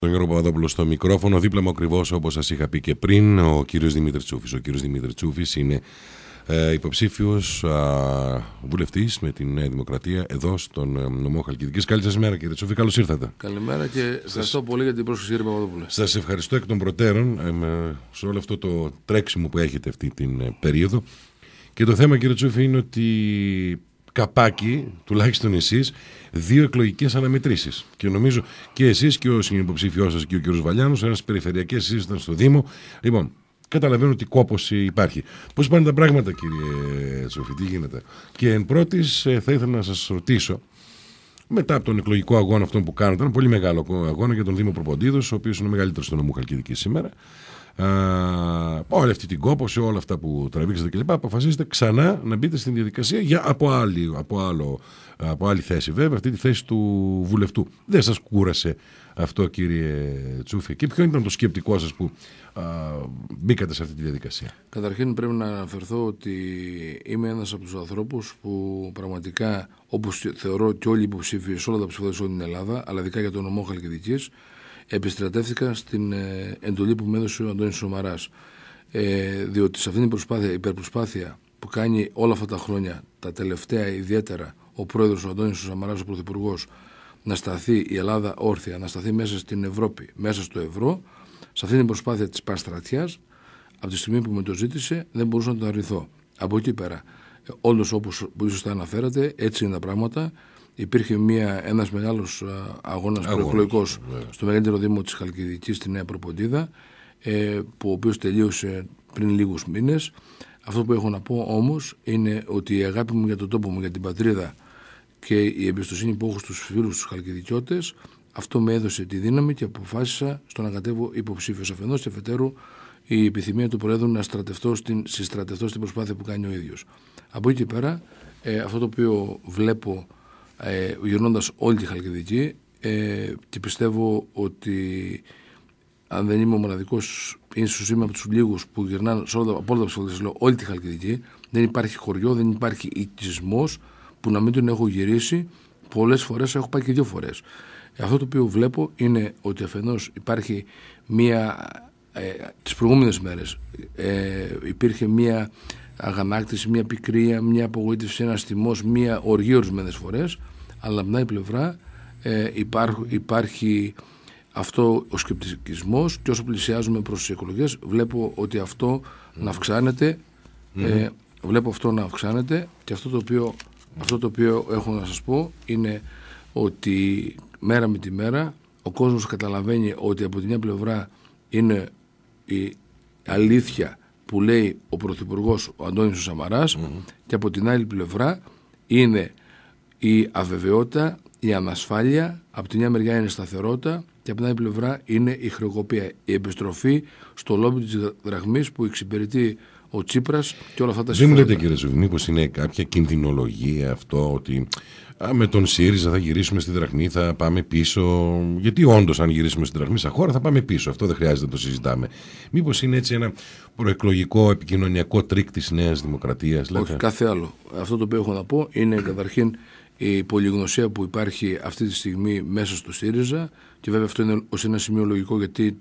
Τον Γιώργο Παπαδόπουλο στο μικρόφωνο. Δίπλα μου ακριβώς όπως σας είχα πει και πριν, ο κύριος Δημήτρη Τσούφη. Ο κύριος Δημήτρη Τσούφη είναι ε, υποψήφιος βουλευτής με την Νέα Δημοκρατία εδώ στον ε, νομό Χαλκιδικής. Καλή σας μέρα, κύριε Τσούφη. Καλώς ήρθατε. Καλημέρα και σας... ευχαριστώ πολύ για την πρόσκληση, κύριε Παπαδόπουλο. Σας ευχαριστώ εκ των προτέρων ε, με, σε όλο αυτό το τρέξιμο που έχετε αυτή την ε, περίοδο. Και το θέμα, κύριε Τσούφη, είναι ότι καπάκι, τουλάχιστον εσείς, δύο εκλογικές αναμετρήσεις. Και νομίζω και εσείς και ο συνυποψήφιός σας και ο κ. Βαλιάνος, ένας περιφερειακή, εσείς ήταν στο Δήμο. Λοιπόν, καταλαβαίνω ότι κόπο υπάρχει. Πώς πάνε τα πράγματα, κύριε Τσοφή, τι γίνεται. Και εν πρώτης, ε, θα ήθελα να σας ρωτήσω, μετά από τον εκλογικό αγώνα αυτό που κάνατε, ένα πολύ μεγάλο αγώνα για τον Δήμο Προποντίδος, ο οποίος είναι ο μεγαλύτερος στο νομού Χαλκιδικής σήμερα. Ε, όλη αυτή την κόποση, όλα αυτά που τραβήξατε κλπ. Αποφασίζετε ξανά να μπείτε στην διαδικασία για από, άλλη, από, άλλο, από άλλη θέση, βέβαια, αυτή τη θέση του βουλευτού. Δεν σας κούρασε αυτό, κύριε Τσούφη. Και ποιο ήταν το σκεπτικό σας που α, μπήκατε σε αυτή τη διαδικασία. Καταρχήν πρέπει να αναφερθώ ότι είμαι ένας από τους ανθρώπους που πραγματικά, όπως θεωρώ και όλοι οι υποψήφοι σε όλα τα ψηφοδέλτια στην Ελλάδα, αλλά ειδικά για το νομό Χαλκιδική, επιστρατεύτηκα στην ε, εντολή που μου έδωσε ο Αντώνης Σομαράς. Ε, διότι σε αυτήν την προσπάθεια, υπερπροσπάθεια που κάνει όλα αυτά τα χρόνια, τα τελευταία ιδιαίτερα, ο πρόεδρος ο Αντώνης Σομαράς, ο Πρωθυπουργός, να σταθεί η Ελλάδα όρθια, να σταθεί μέσα στην Ευρώπη, μέσα στο ευρώ, σε αυτήν την προσπάθεια της παστρατιάς, από τη στιγμή που με το ζήτησε, δεν μπορούσα να το αρνηθώ. Από εκεί πέρα, ε, όντως όπως ίσως τα αναφέρατε, έτσι είναι τα πράγματα υπήρχε μια, ένας μεγάλος ε, αγώνας, αγώνας στο μεγαλύτερο δήμο της Χαλκιδικής στη Νέα Προποντίδα ε, που ο οποίος τελείωσε πριν λίγους μήνες. Αυτό που έχω να πω όμως είναι ότι η αγάπη μου για τον τόπο μου, για την πατρίδα και η εμπιστοσύνη που έχω στους φίλους τους Χαλκιδικιώτες αυτό με έδωσε τη δύναμη και αποφάσισα στο να κατέβω υποψήφιος αφενός και αφετέρου η επιθυμία του Προέδρου να στρατευτώ στην, συστρατευτώ στην προσπάθεια που κάνει ο ίδιος. Από εκεί και πέρα, ε, αυτό το οποίο βλέπω ε, γυρνώντας όλη τη Χαλκιδική ε, και πιστεύω ότι αν δεν είμαι ο μοναδικός, ίσω είμαι από τους λίγους που γυρνάνε σε όλα, από όλα τα λέω όλη τη Χαλκιδική. Δεν υπάρχει χωριό, δεν υπάρχει οικισμός που να μην τον έχω γυρίσει. Πολλές φορές έχω πάει και δύο φορές. Ε, αυτό το οποίο βλέπω είναι ότι αφενός υπάρχει μία. Ε, τις προηγούμενες μέρες ε, υπήρχε μία αγανάκτηση, μια πικρία, μια απογοήτευση, ένας θυμός, μια οργή ορισμένες φορές. Αλλά από την άλλη πλευρά ε, υπάρχει, αυτό ο σκεπτικισμός και όσο πλησιάζουμε προς τις εκλογές, βλέπω ότι αυτό να αυξάνεται. Ε, βλέπω αυτό να αυξάνεται και αυτό το οποίο, αυτό το οποίο έχω να σας πω είναι ότι μέρα με τη μέρα ο κόσμος καταλαβαίνει ότι από τη μια πλευρά είναι η αλήθεια που λέει ο Πρωθυπουργός ο Αντώνης Σαμαράς και από την άλλη πλευρά είναι η αβεβαιότητα, η ανασφάλεια, από τη μια μεριά είναι η σταθερότητα και από την άλλη πλευρά είναι η χρεοκοπία, η επιστροφή στο λόμπι της δραχμής που εξυπηρετεί ο Τσίπρας και όλα αυτά τα συμφέροντα. Δεν μου λέτε, κύριε μήπω είναι κάποια κινδυνολογία αυτό ότι α, με τον ΣΥΡΙΖΑ θα γυρίσουμε στη Δραχμή, θα πάμε πίσω. Γιατί όντως, αν γυρίσουμε στην Δραχμή, σαν χώρα θα πάμε πίσω. Αυτό δεν χρειάζεται να το συζητάμε. Μήπως είναι έτσι ένα προεκλογικό επικοινωνιακό τρίκ της Νέας Δημοκρατίας, λέτε. Όχι, κάθε άλλο. Αυτό το οποίο έχω να πω είναι καταρχήν η πολυγνωσία που υπάρχει αυτή τη στιγμή μέσα στο ΣΥΡΙΖΑ και βέβαια αυτό είναι ως ένα σημείο λογικό γιατί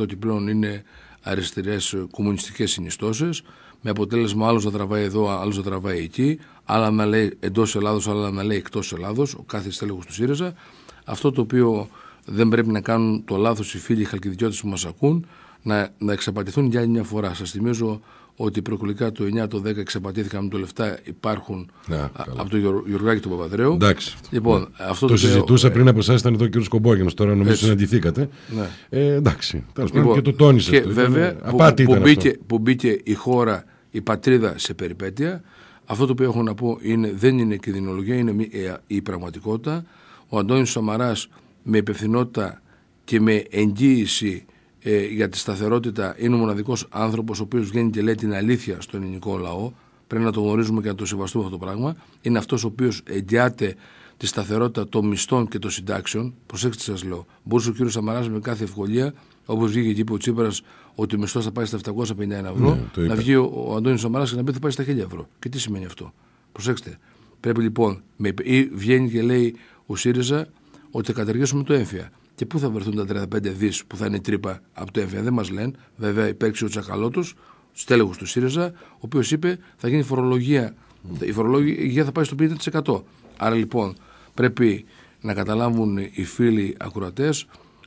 30% και πλέον είναι αριστερές ε, κομμουνιστικές συνιστώσεις, με αποτέλεσμα άλλος να τραβάει εδώ, άλλος να τραβάει εκεί, άλλα να λέει εντός Ελλάδος, άλλα να λέει εκτός Ελλάδος, ο κάθε στέλεχος του ΣΥΡΙΖΑ. Αυτό το οποίο δεν πρέπει να κάνουν το λάθος οι φίλοι χαλκιδικιώτες που μας ακούν, να, να εξαπατηθούν για άλλη μια φορά. Σας θυμίζω ότι προκλικά το 9, το 10 εξαπατήθηκαν με το λεφτά υπάρχουν ναι, από τον Γιουργάκη του Παπαδρέου. Εντάξει. Λοιπόν, ναι. αυτό το, το συζητούσα ε, πριν από εσάς, ήταν εδώ ο κ. Κομπόγενος. Τώρα νομίζω ότι συναντηθήκατε. Ναι. Ε, εντάξει. Τέλος πάντων λοιπόν, και το τόνισες. Και αυτό. βέβαια ήταν, που, μπήκε, η χώρα, η πατρίδα σε περιπέτεια. Αυτό το οποίο έχω να πω είναι, δεν είναι κινδυνολογία, είναι ε, η πραγματικότητα. Ο Αντώνης Σαμαράς με υπευθυνότητα και με εγγύηση ε, για τη σταθερότητα είναι ο μοναδικός άνθρωπος ο οποίος βγαίνει και λέει την αλήθεια στον ελληνικό λαό. Πρέπει να το γνωρίζουμε και να το σεβαστούμε αυτό το πράγμα. Είναι αυτός ο οποίος εγγυάται τη σταθερότητα των μισθών και των συντάξεων. Προσέξτε, σας λέω. Μπορούσε ο κύριος Σαμαράς με κάθε ευκολία, όπως βγήκε και είπε ο Τσίπρας, ότι ο μισθός θα πάει στα 751 ευρώ, ναι, να βγει ο, ο Αντώνη Σαμαράς και να πει θα πάει στα 1000 ευρώ. Και τι σημαίνει αυτό. Προσέξτε. Πρέπει λοιπόν, με, ή βγαίνει και λέει ο ΣΥΡΙΖΑ ότι θα καταργήσουμε το έμφυα. Και πού θα βρεθούν τα 35 δις που θα είναι η τρύπα από το ΕΒΕ. Δεν μας λένε. Βέβαια υπήρξε ο τσακαλώτος, στέλεχος του ΣΥΡΙΖΑ, ο οποίος είπε θα γίνει φορολογία. Η φορολογία θα πάει στο 50%. Άρα λοιπόν πρέπει να καταλάβουν οι φίλοι ακροατές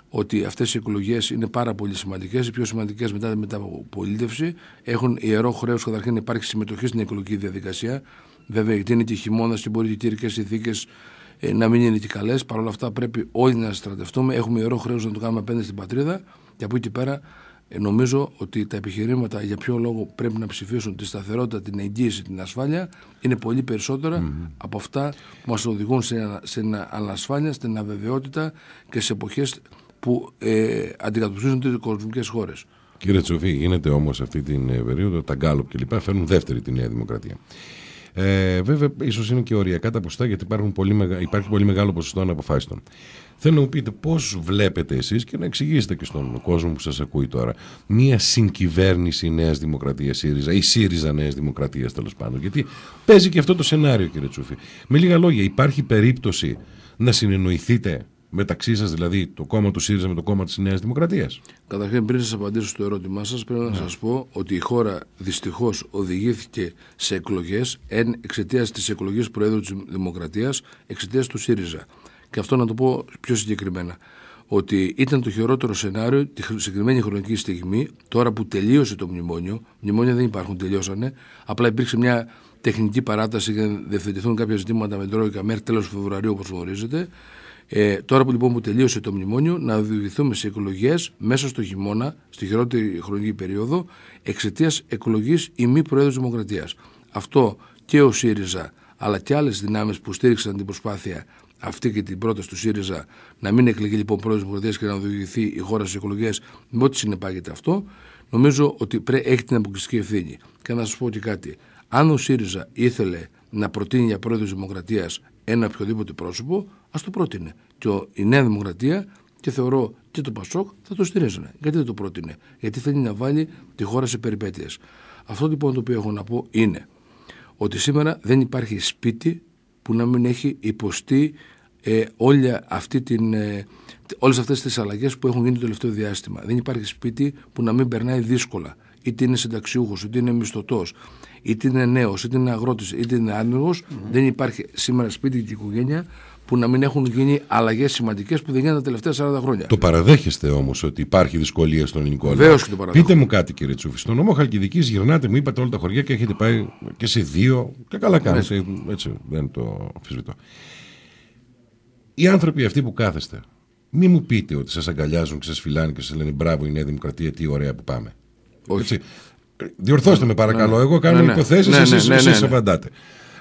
ότι αυτές οι εκλογές είναι πάρα πολύ σημαντικές. Οι πιο σημαντικές μετά την μεταπολίτευση έχουν ιερό χρέος καταρχήν να υπάρχει συμμετοχή στην εκλογική διαδικασία. Βέβαια, γιατί είναι και χειμώνας και μπορεί και οι ηθίκε ε, να μην είναι και καλές. Παρ' όλα αυτά πρέπει όλοι να στρατευτούμε. Έχουμε ιερό χρέος να το κάνουμε απέναντι στην πατρίδα. Και από εκεί πέρα ε, νομίζω ότι τα επιχειρήματα για ποιο λόγο πρέπει να ψηφίσουν τη σταθερότητα, την εγγύηση, την ασφάλεια είναι πολύ περισσότερα mm-hmm. από αυτά που μας οδηγούν σε, σε ανασφάλεια, στην αβεβαιότητα και σε εποχές που ε, αντικατοπτρίζουν τις κοσμικές χώρες. Κύριε Τσοφή, γίνεται όμως αυτή την ε, περίοδο τα γκάλωπ και λοιπά φέρνουν δεύτερη τη Νέα Δημοκρατία. Ε, βέβαια, ίσως είναι και οριακά τα ποσοστά γιατί υπάρχουν πολύ μεγα... υπάρχει πολύ μεγάλο ποσοστό αναποφάσιστων. Θέλω να μου πείτε πώς βλέπετε εσείς και να εξηγήσετε και στον κόσμο που σας ακούει τώρα μία συγκυβέρνηση Νέας Δημοκρατίας ΣΥΡΙΖΑ ή ΣΥΡΙΖΑ Νέας Δημοκρατίας τέλος πάντων. Γιατί παίζει και αυτό το σενάριο, κύριε Τσούφη. Με λίγα λόγια, υπάρχει περίπτωση να συνεννοηθείτε μεταξύ σας, δηλαδή το κόμμα του ΣΥΡΙΖΑ με το κόμμα της Νέας Δημοκρατίας. Καταρχήν, πριν σας απαντήσω στο ερώτημά σας, πρέπει να ναι. σας πω ότι η χώρα δυστυχώς οδηγήθηκε σε εκλογές εξαιτίας της εκλογής Προέδρου της Δημοκρατίας, εξαιτίας του ΣΥΡΙΖΑ. Και αυτό να το πω πιο συγκεκριμένα. Ότι ήταν το χειρότερο σενάριο τη συγκεκριμένη χρονική στιγμή, τώρα που τελείωσε το μνημόνιο. Μνημόνια δεν υπάρχουν, τελειώσανε. Απλά υπήρξε μια τεχνική παράταση για να διευθετηθούν κάποια ζητήματα με τρόικα μέχρι τέλος Φεβρουαρίου, όπως γνωρίζετε. Ε, τώρα που λοιπόν που τελείωσε το μνημόνιο, να οδηγηθούμε σε εκλογές μέσα στο χειμώνα, στη χειρότερη χρονική περίοδο, εξαιτίας εκλογής ή μη Προέδρου Δημοκρατίας. Αυτό και ο ΣΥΡΙΖΑ, αλλά και άλλες δυνάμεις που στήριξαν την προσπάθεια αυτή και την πρόταση του ΣΥΡΙΖΑ να μην εκλεγεί λοιπόν πρόεδρος Δημοκρατίας και να οδηγηθεί η χώρα στις εκλογές με ό,τι συνεπάγεται αυτό, νομίζω ότι πρέπει έχει την αποκλειστική ευθύνη. Και να σας πω και κάτι. Αν ο ΣΥΡΙΖΑ ήθελε να προτείνει για πρόεδρο Δημοκρατίας ένα οποιοδήποτε πρόσωπο, ας το πρότεινε. Και η Νέα Δημοκρατία και θεωρώ και το Πασόκ θα το στηρίζουν. Γιατί δεν το πρότεινε, Γιατί θέλει να βάλει τη χώρα σε περιπέτειες. Αυτό λοιπόν το οποίο έχω να πω είναι ότι σήμερα δεν υπάρχει σπίτι που να μην έχει υποστεί ε, αυτή την, ε, όλες αυτές τις αλλαγές που έχουν γίνει το τελευταίο διάστημα. Δεν υπάρχει σπίτι που να μην περνάει δύσκολα είτε είναι συνταξιούχος, είτε είναι μισθωτός, είτε είναι νέος, είτε είναι αγρότης, είτε είναι δεν υπάρχει σήμερα σπίτι και οικογένεια που να μην έχουν γίνει αλλαγές σημαντικές που δεν γίνανε τα τελευταία 40 χρόνια. Το παραδέχεστε όμως ότι υπάρχει δυσκολία στον ελληνικό λαό. Βεβαίως και το παραδέχεστε. Πείτε μου κάτι, κύριε Τσούφη. Στον νομό Χαλκιδικής γυρνάτε, μου είπατε όλα τα χωριά και έχετε πάει και σε δύο. Και καλά κάνετε. Ναι. Έτσι δεν το αμφισβητώ. Οι άνθρωποι αυτοί που κάθεστε, μη μου πείτε ότι σας αγκαλιάζουν και σα φυλάνε και σας λένε μπράβο η Νέα Δημοκρατία, τι ωραία που πάμε. Όχι. Διορθώστε με παρακαλώ. Ναι, ναι. Εγώ κάνω ναι, υποθέσεις, ναι, ναι εσεί απαντάτε.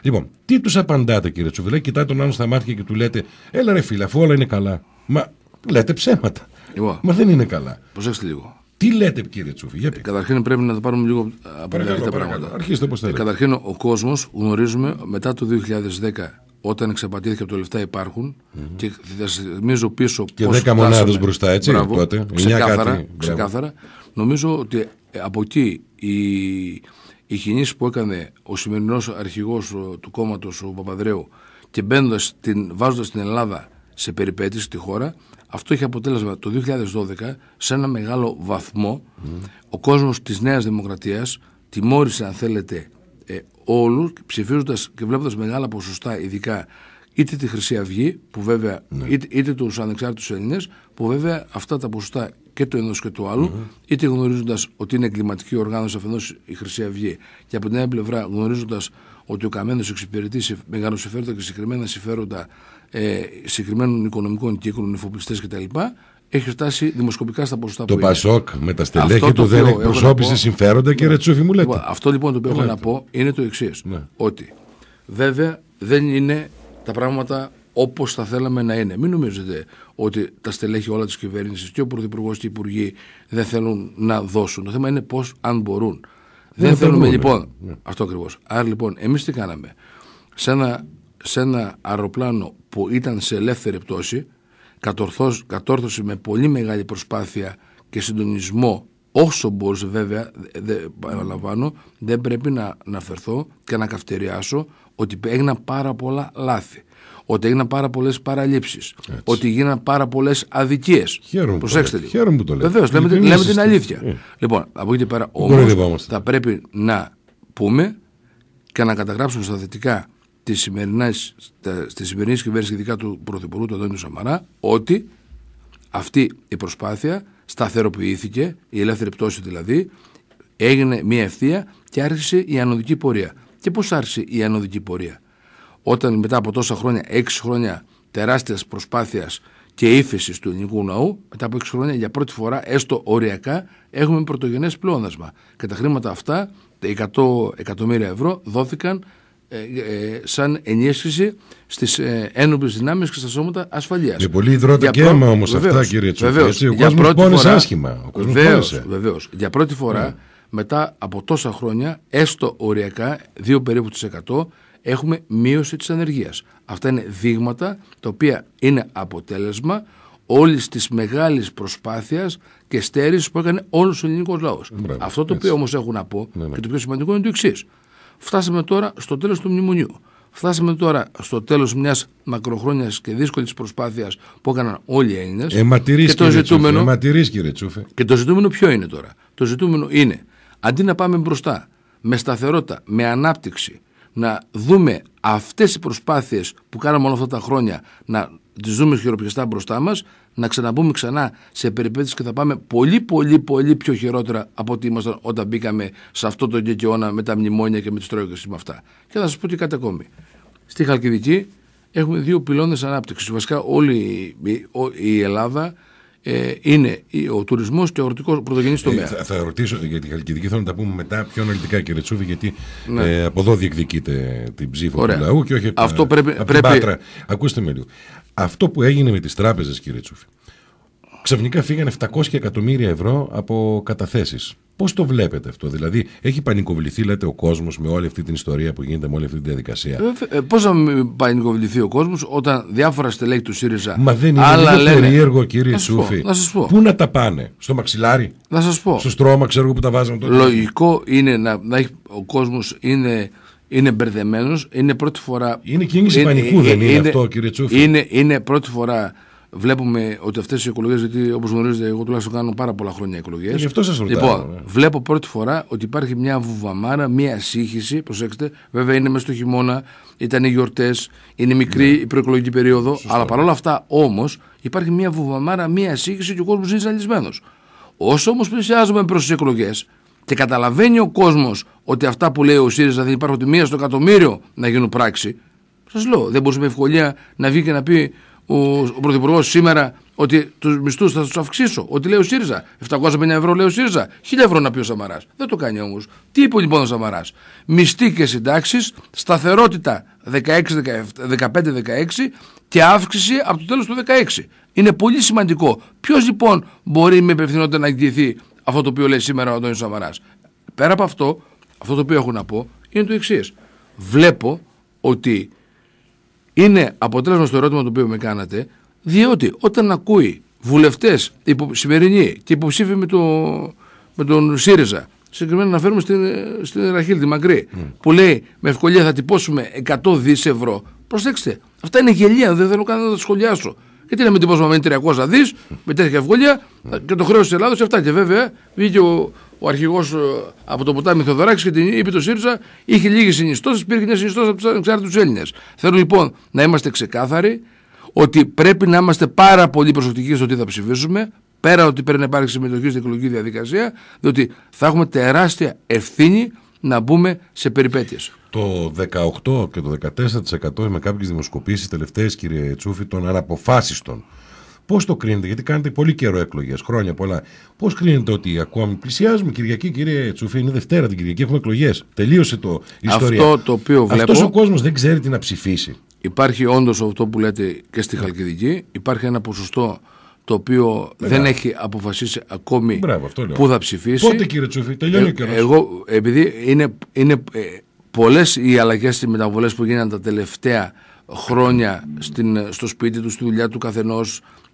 Λοιπόν, τι τους απαντάτε, κύριε Τσουβιλέ, κοιτάτε τον άλλον στα μάτια και του λέτε, Έλα ρε φίλε, αφού όλα είναι καλά. Μα λέτε ψέματα. Λοιπόν, Μα δεν είναι καλά. Προσέξτε λίγο. Τι λέτε, κύριε Τσούφη, γιατί. Ε, καταρχήν πρέπει να το πάρουμε λίγο από τα πράγματα. Αρχίστε όπως ε, θέλετε. καταρχήν, ο κόσμος γνωρίζουμε μετά το 2010 όταν εξαπατήθηκε από το λεφτά υπάρχουν και θα θυμίζω πίσω. Και 10 μονάδε μπροστά, έτσι. Μπράβο, τότε. Ξεκάθαρα, ξεκάθαρα. Νομίζω ότι ε, από εκεί η, οι κινήσει που έκανε ο σημερινός αρχηγός του κόμματος, ο Παπαδρέου, και την, βάζοντας την Ελλάδα σε περιπέτειες στη χώρα, αυτό είχε αποτέλεσμα το 2012 σε ένα μεγάλο βαθμό ο κόσμος της Νέας Δημοκρατίας τιμώρησε αν θέλετε ε, όλους ψηφίζοντας και βλέποντας μεγάλα ποσοστά ειδικά είτε τη Χρυσή Αυγή που βέβαια, ναι. είτε, είτε τους ανεξάρτητους Ελληνές που βέβαια αυτά τα ποσοστά και του ενός και το αλλου είτε γνωρίζοντας ότι είναι εγκληματική οργάνωση αφενός η Χρυσή Αυγή και από την άλλη πλευρά γνωρίζοντας ότι ο Καμένος εξυπηρετεί μεγάλος συμφέροντα και συγκεκριμένα συμφέροντα ε, συγκεκριμένων οικονομικών κύκλων, εφοπλιστέ κτλ. Έχει φτάσει δημοσκοπικά στα ποσοστά το που. Το Πασόκ με τα στελέχη του δεν εκπροσώπησε συμφέροντα και ναι. ρετσούφι μου λέτε. Λοιπόν, αυτό λοιπόν το οποίο έχω να πω είναι το εξής. Ναι. Ότι βέβαια δεν είναι τα πράγματα όπως θα θέλαμε να είναι. Μην νομίζετε ότι τα στελέχη όλα της κυβέρνησης και ο Πρωθυπουργός και οι Υπουργοί δεν θέλουν να δώσουν. Το θέμα είναι πώς, αν μπορούν. δεν ναι, θέλουμε λοιπόν. Ναι. Ναι. Αυτό ακριβώς. Άρα λοιπόν, εμείς τι κάναμε. Σε ένα, σε ένα αεροπλάνο που ήταν σε ελεύθερη πτώση, κατόρθωσε με πολύ μεγάλη προσπάθεια και συντονισμό όσο μπορούσε βέβαια, δε, παραλαμβάνω, δεν πρέπει να αναφερθώ και να καυτεριάσω ότι έγιναν πάρα πολλά λάθη ότι έγιναν πάρα πολλές παραλήψεις, ότι γίναν πάρα πολλές αδικίες. Προσέξτε Χαίρομαι που το λέτε. Βεβαίως, λέμε, λέμε την αλήθεια. Ε. Λοιπόν, από εκεί και πέρα όμω θα πρέπει να πούμε και να καταγράψουμε στα θετικά τη σημερινή κυβέρνηση, ειδικά του Πρωθυπουργού, του Αντώνιου Σαμαρά, ότι αυτή η προσπάθεια σταθεροποιήθηκε, η ελεύθερη πτώση δηλαδή, έγινε μια ευθεία και άρχισε η ανωδική πορεία. Και πώς άρχισε η ανωδική πορεία, όταν μετά από τόσα χρόνια, έξι χρόνια τεράστιας προσπάθειας και ύφεσης του ελληνικού ναού, μετά από 6 χρόνια για πρώτη φορά, έστω οριακά, έχουμε πρωτογενές πλεόνασμα. Και τα χρήματα αυτά, τα 100 εκατομμύρια ευρώ, δόθηκαν ε, ε, σαν ενίσχυση στις ε, ένοπλες δυνάμεις και στα σώματα ασφαλείας. είναι πολύ υδρότα και αίμα όμως αυτά, κύριε Τσουκαλή. Ο κόσμο πόνεσε άσχημα. Βεβαίω. Για πρώτη φορά, ναι. μετά από τόσα χρόνια, έστω οριακά, 2 περίπου έχουμε μείωση της ανεργίας. Αυτά είναι δείγματα τα οποία είναι αποτέλεσμα όλης της μεγάλης προσπάθειας και στέρησης που έκανε όλος ο ελληνικός λαός. Αυτό το οποίο όμως έχω να πω ναι, ναι. και το πιο σημαντικό είναι το εξής. Φτάσαμε τώρα στο τέλος του μνημονίου. Φτάσαμε τώρα στο τέλος μιας μακροχρόνιας και δύσκολης προσπάθειας που έκαναν όλοι οι Έλληνες. Εματηρή και, το ζητούμενο... κύριε Τσούφε. και το ζητούμενο ποιο είναι τώρα. Το ζητούμενο είναι αντί να πάμε μπροστά με σταθερότητα, με ανάπτυξη, να δούμε αυτές οι προσπάθειες που κάναμε όλα αυτά τα χρόνια να τις δούμε χειροπιαστά μπροστά μας να ξαναμπούμε ξανά σε περιπέτειες και θα πάμε πολύ πολύ πολύ πιο χειρότερα από ό,τι ήμασταν όταν μπήκαμε σε αυτό το κεκαιώνα με τα μνημόνια και με τις τρόικες με αυτά. Και θα σας πω και κάτι ακόμη. Στη Χαλκιδική έχουμε δύο πυλώνες ανάπτυξης. Βασικά όλη η Ελλάδα ε, είναι ο τουρισμός και ο αγροτικός πρωτογενής ε, τομέας. θα, ρωτήσω για τη Χαλκιδική, θέλω να τα πούμε μετά πιο αναλυτικά, κύριε Τσούβη, γιατί ναι. ε, από εδώ διεκδικείται την ψήφο Ωραία. του λαού και όχι από, Αυτό πρέπει, από πρέπει... Πάτρα. Ακούστε με λίγο. Αυτό που έγινε με τις τράπεζες, κύριε Τσούφη, ξαφνικά φύγανε 700 εκατομμύρια ευρώ από καταθέσεις. Πώς το βλέπετε αυτό, Δηλαδή, έχει πανικοβληθεί, λέτε, ο κόσμος με όλη αυτή την ιστορία που γίνεται, με όλη αυτή τη διαδικασία. Ε, ε Πώς θα πανικοβληθεί ο κόσμος όταν διάφορα στελέχη του ΣΥΡΙΖΑ. Μα δεν είναι Αλλά λένε... περίεργο, κύριε να Πού να τα πάνε, στο μαξιλάρι. Να σας πω. Στο στρώμα, ξέρω που τα βάζαμε τότε. Λογικό είναι να, να έχει ο κόσμος είναι. Είναι μπερδεμένος, είναι πρώτη φορά. Είναι κίνηση ε, είναι, πανικού, ε, δεν είναι, αυτό, κύριε Τσούφη. Είναι, είναι πρώτη φορά Βλέπουμε ότι αυτές οι εκλογέ, γιατί όπως γνωρίζετε, εγώ τουλάχιστον κάνω πάρα πολλά χρόνια εκλογέ. Ε, γι' αυτό σας ρωτάω. Λοιπόν, ναι. βλέπω πρώτη φορά ότι υπάρχει μια βουβαμάρα, μια σύγχυση. Προσέξτε, βέβαια είναι μέσα στο χειμώνα, ήταν οι γιορτές, είναι μικρή ναι. η προεκλογική περίοδο. Αλλά ναι. παρόλα αυτά όμως υπάρχει μια βουβαμάρα, μια σύγχυση και ο κόσμος είναι ζαλισμένος. Όσο όμως πλησιάζουμε προς τις εκλογές και καταλαβαίνει ο κόσμος ότι αυτά που λέει ο ΣΥΡΙΖΑ δεν υπάρχουν τη μία στο εκατομμύριο να γίνουν πράξη. Σας λέω, δεν μπορούσε με ευκολία να βγει και να πει ο, ο Πρωθυπουργός σήμερα ότι τους μισθούς θα τους αυξήσω. Ότι λέει ο ΣΥΡΙΖΑ. 750 ευρώ λέει ο ΣΥΡΙΖΑ. 1000 ευρώ να πει ο Σαμαράς. Δεν το κάνει όμως. Τι είπε λοιπόν ο Σαμαράς. Μισθή και συντάξεις, σταθερότητα 15-16 και αύξηση από το τέλος του 16. Είναι πολύ σημαντικό. Ποιος λοιπόν μπορεί με υπευθυνότητα να εγγυηθεί αυτό το οποίο λέει σήμερα ο Αντώνη Σαμαράς. Πέρα από αυτό, αυτό το οποίο έχω να πω είναι το εξής. Βλέπω ότι είναι αποτέλεσμα στο ερώτημα το οποίο με κάνατε, διότι όταν ακούει βουλευτές σημερινοί και υποψήφοι με, τον ΣΥΡΙΖΑ, συγκεκριμένα να φέρουμε στην, στην Ραχίλ τη Μακρύ, mm. που λέει με ευκολία θα τυπώσουμε 100 δις ευρώ. Προσέξτε, αυτά είναι γελία, δεν θέλω καν να τα σχολιάσω. Γιατί να μην τυπώσουμε με 300 δις, με τέτοια ευκολία mm. και το χρέος της Ελλάδος αυτά. Και βέβαια βγήκε ο, ο αρχηγός ε, από το ποτάμι Θεοδωράκης και την είπε το ΣΥΡΙΖΑ, είχε λίγες συνιστώσεις, πήρε μια συνιστώση από τους Έλληνες. Θέλω λοιπόν να είμαστε ξεκάθαροι ότι πρέπει να είμαστε πάρα πολύ προσεκτικοί στο τι θα ψηφίσουμε, πέρα ότι πρέπει να υπάρξει συμμετοχή στην εκλογική διαδικασία, διότι θα έχουμε τεράστια ευθύνη να μπούμε σε περιπέτειες. Το 18 και το 14% με κάποιες δημοσκοπήσεις τελευταίες κύριε Τσούφη των αναποφάσιστων Πώς το κρίνετε, γιατί κάνετε πολύ καιρό εκλογές, χρόνια πολλά. Πώς κρίνετε ότι ακόμη πλησιάζουμε Κυριακή, κύριε Τσουφή, είναι Δευτέρα την Κυριακή, έχουμε εκλογές. Τελείωσε το ιστορία. Αυτό το οποίο βλέπω. Αυτός ο κόσμος δεν ξέρει τι να ψηφίσει. Υπάρχει όντως αυτό που λέτε και στη Χαλκιδική. Υπάρχει ένα ποσοστό το οποίο δεν έχει αποφασίσει ακόμη που θα ψηφίσει. Πότε κύριε Τσουφή, τελειώνει ε, ο καιρός. Εγώ, επειδή είναι, είναι ε, πολλές οι αλλαγές στις μεταβολές που γίνανε τα τελευταία χρόνια στην, στο σπίτι του, στη δουλειά του καθενός,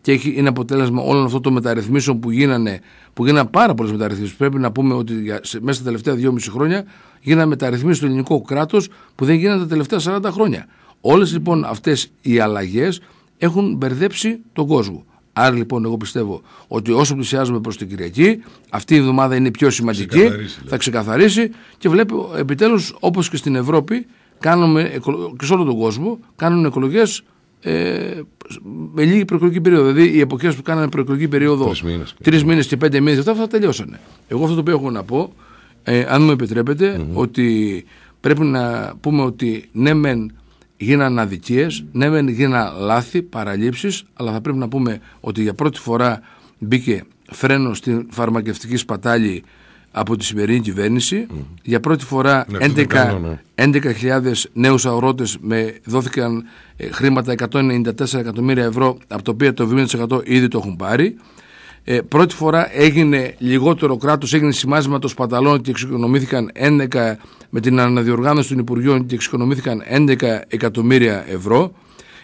και έχει, είναι αποτέλεσμα όλων αυτών των μεταρρυθμίσεων που γίνανε, που γίνανε πάρα πολλές μεταρρυθμίσεις. Πρέπει να πούμε ότι μέσα στα τελευταία δυόμιση χρόνια γίνανε μεταρρυθμίσεις στο ελληνικό κράτος που δεν γίνανε τα τελευταία 40 χρόνια. Όλες λοιπόν αυτές οι αλλαγές έχουν μπερδέψει τον κόσμο. Άρα λοιπόν εγώ πιστεύω ότι όσο πλησιάζουμε προς την Κυριακή αυτή η εβδομάδα είναι πιο σημαντική, θα ξεκαθαρίσει και βλέπω επιτέλους όπως και στην Ευρώπη κάνουμε, και σε όλο τον κόσμο κάνουν εκλογές ε, με λίγη προεκλογική περίοδο. Δηλαδή οι εποχές που κάνανε προεκλογική περίοδο τρεις μήνες και πέντε μήνες, αυτά θα τελειώσανε. Εγώ αυτό το οποίο έχω να πω, ε, αν μου επιτρεπετε ότι πρέπει να πούμε ότι ναι, μεν γίναν αδικίες, ναι, μεν γίναν λάθη, παραλήψεις, αλλά θα πρέπει να πούμε ότι για πρώτη φορά μπήκε φρένο στην φαρμακευτική σπατάλη από τη σημερινή κυβέρνηση. Για πρώτη φορά 11.000 11, 11.000 νέους αγρότες με, δόθηκαν ε, χρήματα 194 εκατομμύρια ευρώ από το οποίο το 70% ήδη το έχουν πάρει. Ε, πρώτη φορά έγινε λιγότερο κράτος, έγινε σημάζιμα των σπαταλών και εξοικονομήθηκαν 11 με την αναδιοργάνωση των Υπουργείων και εξοικονομήθηκαν 11 εκατομμύρια ευρώ.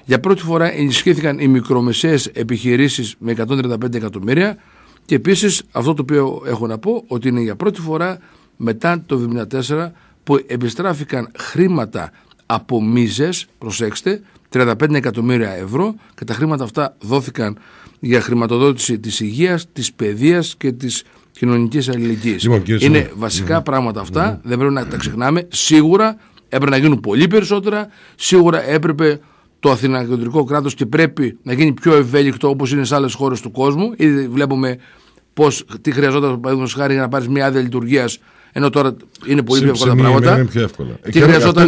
Για πρώτη φορά ενισχύθηκαν οι μικρομεσαίες επιχειρήσεις με 135 εκατομμύρια. Και επίσης αυτό το οποίο έχω να πω ότι είναι για πρώτη φορά μετά το 1974 που επιστράφηκαν χρήματα από μίζες, προσέξτε, 35 εκατομμύρια ευρώ και τα χρήματα αυτά δόθηκαν για χρηματοδότηση της υγείας, της παιδείας και της κοινωνικής αλληλεγγύης. Λοιπόν, είναι βασικά πράγματα αυτά, δεν πρέπει να τα ξεχνάμε. Σίγουρα έπρεπε να γίνουν πολύ περισσότερα, σίγουρα έπρεπε το αθηνακεντρικό κράτος και πρέπει να γίνει πιο ευέλικτο όπως είναι σε άλλες χώρες του κόσμου. Ήδη βλέπουμε πώς, τι χρειαζόταν παραδείγματος χάρη για να πάρεις μια άδεια λειτουργίας. Ενώ τώρα είναι πολύ πιο εύκολα τα πράγματα. Ναι, είναι πιο εύκολα. Τι χρειαζόταν.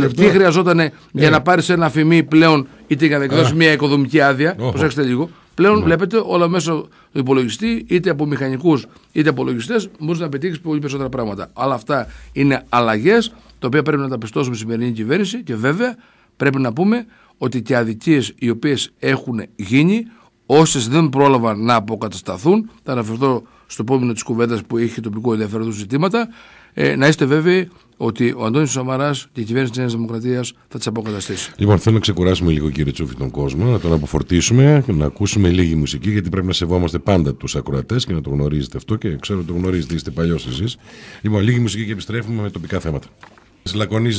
Ναι. Τι χρειαζόταν. Ναι, για ε. να πάρεις ένα αφημί πλέον είτε για να ε. εκδώσεις μια οικοδομική άδεια. Προσέξτε λίγο. Πλέον βλέπετε όλα μέσω του υπολογιστή, είτε από μηχανικούς είτε από λογιστές, μπορείς να πετύχεις πολύ περισσότερα πράγματα. Αλλά αυτά είναι αλλαγές τα οποία πρέπει να τα πιστώσουμε στη σημερινή κυβέρνηση και βέβαια πρέπει να πούμε ότι και αδικίες οι οποίες έχουν γίνει, όσες δεν πρόλαβαν να αποκατασταθούν, θα αναφερθώ στο επόμενο της κουβέντας που έχει τοπικό ενδιαφέρον ζητήματα, ε, να είστε βέβαιοι ότι ο Αντώνης Σαμαράς και η κυβέρνηση της Νέας Δημοκρατίας θα τις αποκαταστήσει. Λοιπόν, θέλω να ξεκουράσουμε λίγο, κύριε Τσούφι, τον κόσμο, να τον αποφορτήσουμε, να ακούσουμε λίγη μουσική, γιατί πρέπει να σεβόμαστε πάντα τους ακροατές και να το γνωρίζετε αυτό και ξέρω ότι το γνωρίζετε, είστε παλιός εσείς. Λοιπόν, λίγη μουσική και επιστρέφουμε με τοπικά θέματα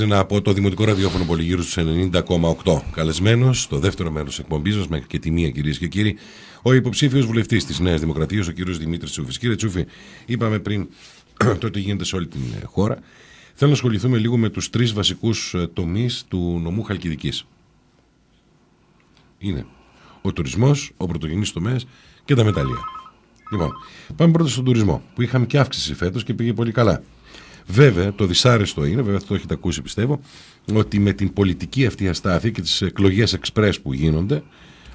ένα από το Δημοτικό Ραδιόφωνο Πολυγύρου στους 90,8. Καλεσμένος στο δεύτερο μέρος της εκπομπής μας, μέχρι και τη μία, κυρίες και κύριοι, ο υποψήφιος βουλευτής της Νέας Δημοκρατίας, ο κύριος Δημήτρης Τσούφης. Κύριε Τσούφη, είπαμε πριν το ότι γίνεται σε όλη την ε, χώρα. Θέλω να ασχοληθούμε λίγο με τους τρεις βασικούς ε, τομείς του νομού Χαλκιδικής. Είναι ο τουρισμός, ο πρωτογενής τομέας και τα μεταλλεία. Λοιπόν, πάμε πρώτα στον τουρισμό, που είχαμε και αύξηση φέτος και πήγε πολύ καλά. Βέβαια, το δυσάρεστο είναι, βέβαια το έχετε ακούσει πιστεύω, ότι με την πολιτική αυτή αστάθεια και τις εκλογές εξπρές που γίνονται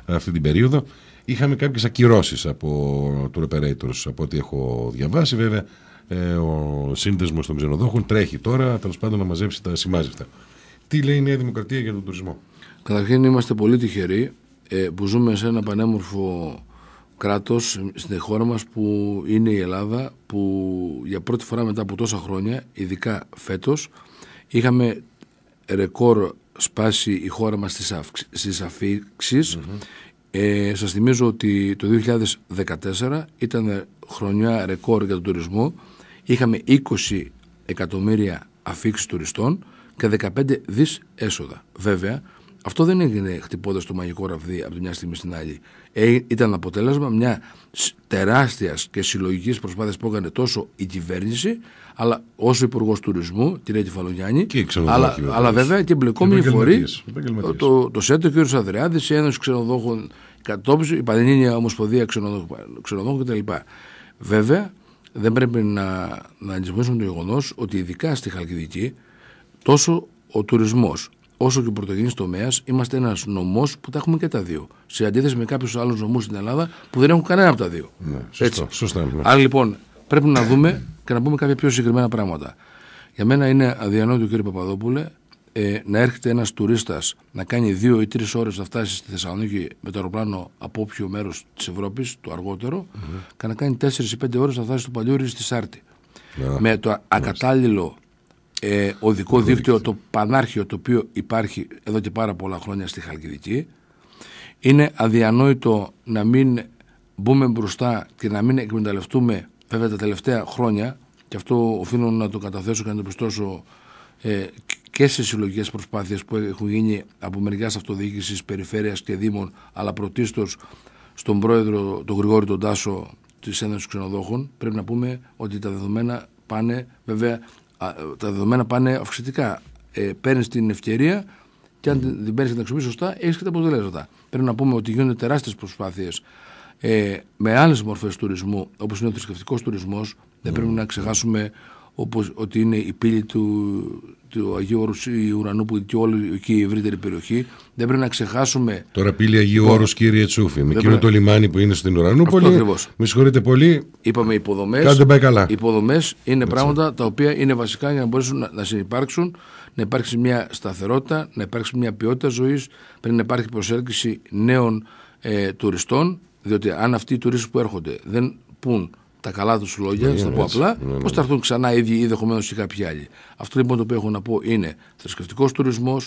αυτή την περίοδο, είχαμε κάποιες ακυρώσεις από του operators, από ό,τι έχω διαβάσει βέβαια, ε, ο σύνδεσμος των ξενοδόχων τρέχει τώρα, τέλος πάντων να μαζέψει τα σημάζευτα. Τι λέει η Νέα Δημοκρατία για τον τουρισμό. Καταρχήν είμαστε πολύ τυχεροί ε, που ζούμε σε ένα πανέμορφο κράτος στην χώρα μας που είναι η Ελλάδα που για πρώτη φορά μετά από τόσα χρόνια, ειδικά φέτος, είχαμε ρεκόρ σπάσει η χώρα μας στις, αυξ, στις αφηξεις Ε, σας θυμίζω ότι το 2014 ήταν χρονιά ρεκόρ για τον τουρισμό. Είχαμε 20 εκατομμύρια αφήξεις τουριστών και 15 δις έσοδα. Βέβαια, αυτό δεν έγινε χτυπώντας το μαγικό ραβδί από τη μια στιγμή στην άλλη. Ε, ήταν αποτέλεσμα μια τεράστιας και συλλογικής προσπάθειας που έκανε τόσο η κυβέρνηση, αλλά όσο υπουργός τουρισμού, την Έτη αλλά, αλλά βέβαια και εμπλεκόμενοι φορεί, το, το ΣΕΤΟ, κ. Αδρεάδη η Ένωση Ξενοδόχων Κατόπιση, η Πανελλήνια Ομοσπονδία Ξενοδόχων κτλ. Βέβαια, δεν πρέπει να, να το γεγονός ότι ειδικά στη Χαλκιδική τόσο ο τουρισμός όσο και ο πρωτογενής τομέας, είμαστε ένας νομός που τα έχουμε και τα δύο. Σε αντίθεση με κάποιους άλλους νομούς στην Ελλάδα που δεν έχουν κανένα από τα δύο. Ναι, σωστό, Έτσι. Σωστά, ναι. Άρα λοιπόν πρέπει να δούμε και να πούμε κάποια πιο συγκεκριμένα πράγματα. Για μένα είναι αδιανόητο, κύριε Παπαδόπουλε, ε, να έρχεται ένας τουρίστας να κάνει δύο ή τρεις ώρες να φτάσει στη Θεσσαλονίκη με το αεροπλάνο από όποιο μέρος της Ευρώπης, το αργότερο, mm-hmm. και να κάνει τέσσερις ή πέντε ώρες να φτάσει στο Παλιούρι στη Σάρτη. Με το ακατάλληλο ε, οδικό δίκτυο, το πανάρχιο το οποίο υπάρχει εδώ και πάρα πολλά χρόνια στη Χαλκιδική. Είναι αδιανόητο να μην μπούμε μπροστά και να μην εκμεταλλευτούμε βέβαια τα τελευταία χρόνια και αυτό οφείλω να το καταθέσω και να το πιστώσω ε, και σε συλλογικές προσπάθειες που έχουν γίνει από μεριά αυτοδιοίκηση, περιφέρειας και δήμων, αλλά πρωτίστως στον πρόεδρο, τον Γρηγόρη τον Τάσο της Ένωσης Ξενοδόχων, πρέπει να πούμε ότι τα δεδομένα πάνε βέβαια ε, τα δεδομένα πάνε αυξητικά. Ε, παίρνεις την ευκαιρία και αν την παίρνεις και την αξιοποιεί σωστά, έχεις και τα αποτελέσματα. Πρέπει να πούμε ότι γίνονται τεράστιες προσπάθειες ε, με άλλες μορφές τουρισμού, όπως είναι ο θρησκευτικός τουρισμός. Δεν πρέπει να ξεχάσουμε όπως ότι είναι η πύλη του, του Αγίου Όρους ή Ουρανού που και όλη και η ευρύτερη περιοχή. Δεν πρέπει να ξεχάσουμε. Τώρα πύλη Αγίου λοιπόν, Όρους, κύριε Τσούφη, με εκείνο το λιμάνι που είναι στην Ουρανούπολη. Ακριβώς. Με συγχωρείτε πολύ. Είπαμε υποδομές. Κάντε πάει καλά. Υποδομές είναι πράγματα τα οποία είναι βασικά για να μπορέσουν να, να συνεπάρξουν, να υπάρξει μια σταθερότητα, να υπάρξει μια ποιότητα ζωής. Πρέπει να υπάρχει προσέλκυση νέων ε, τουριστών. Διότι αν αυτοί οι τουρίστες που έρχονται δεν πούν τα καλά τους λόγια, να πω ναι, απλά, ναι, ναι. πώ θα έρθουν ξανά οι ίδιοι ή δεχομένω και κάποιοι άλλοι. Αυτό λοιπόν το οποίο έχω να πω είναι θρησκευτικός τουρισμός,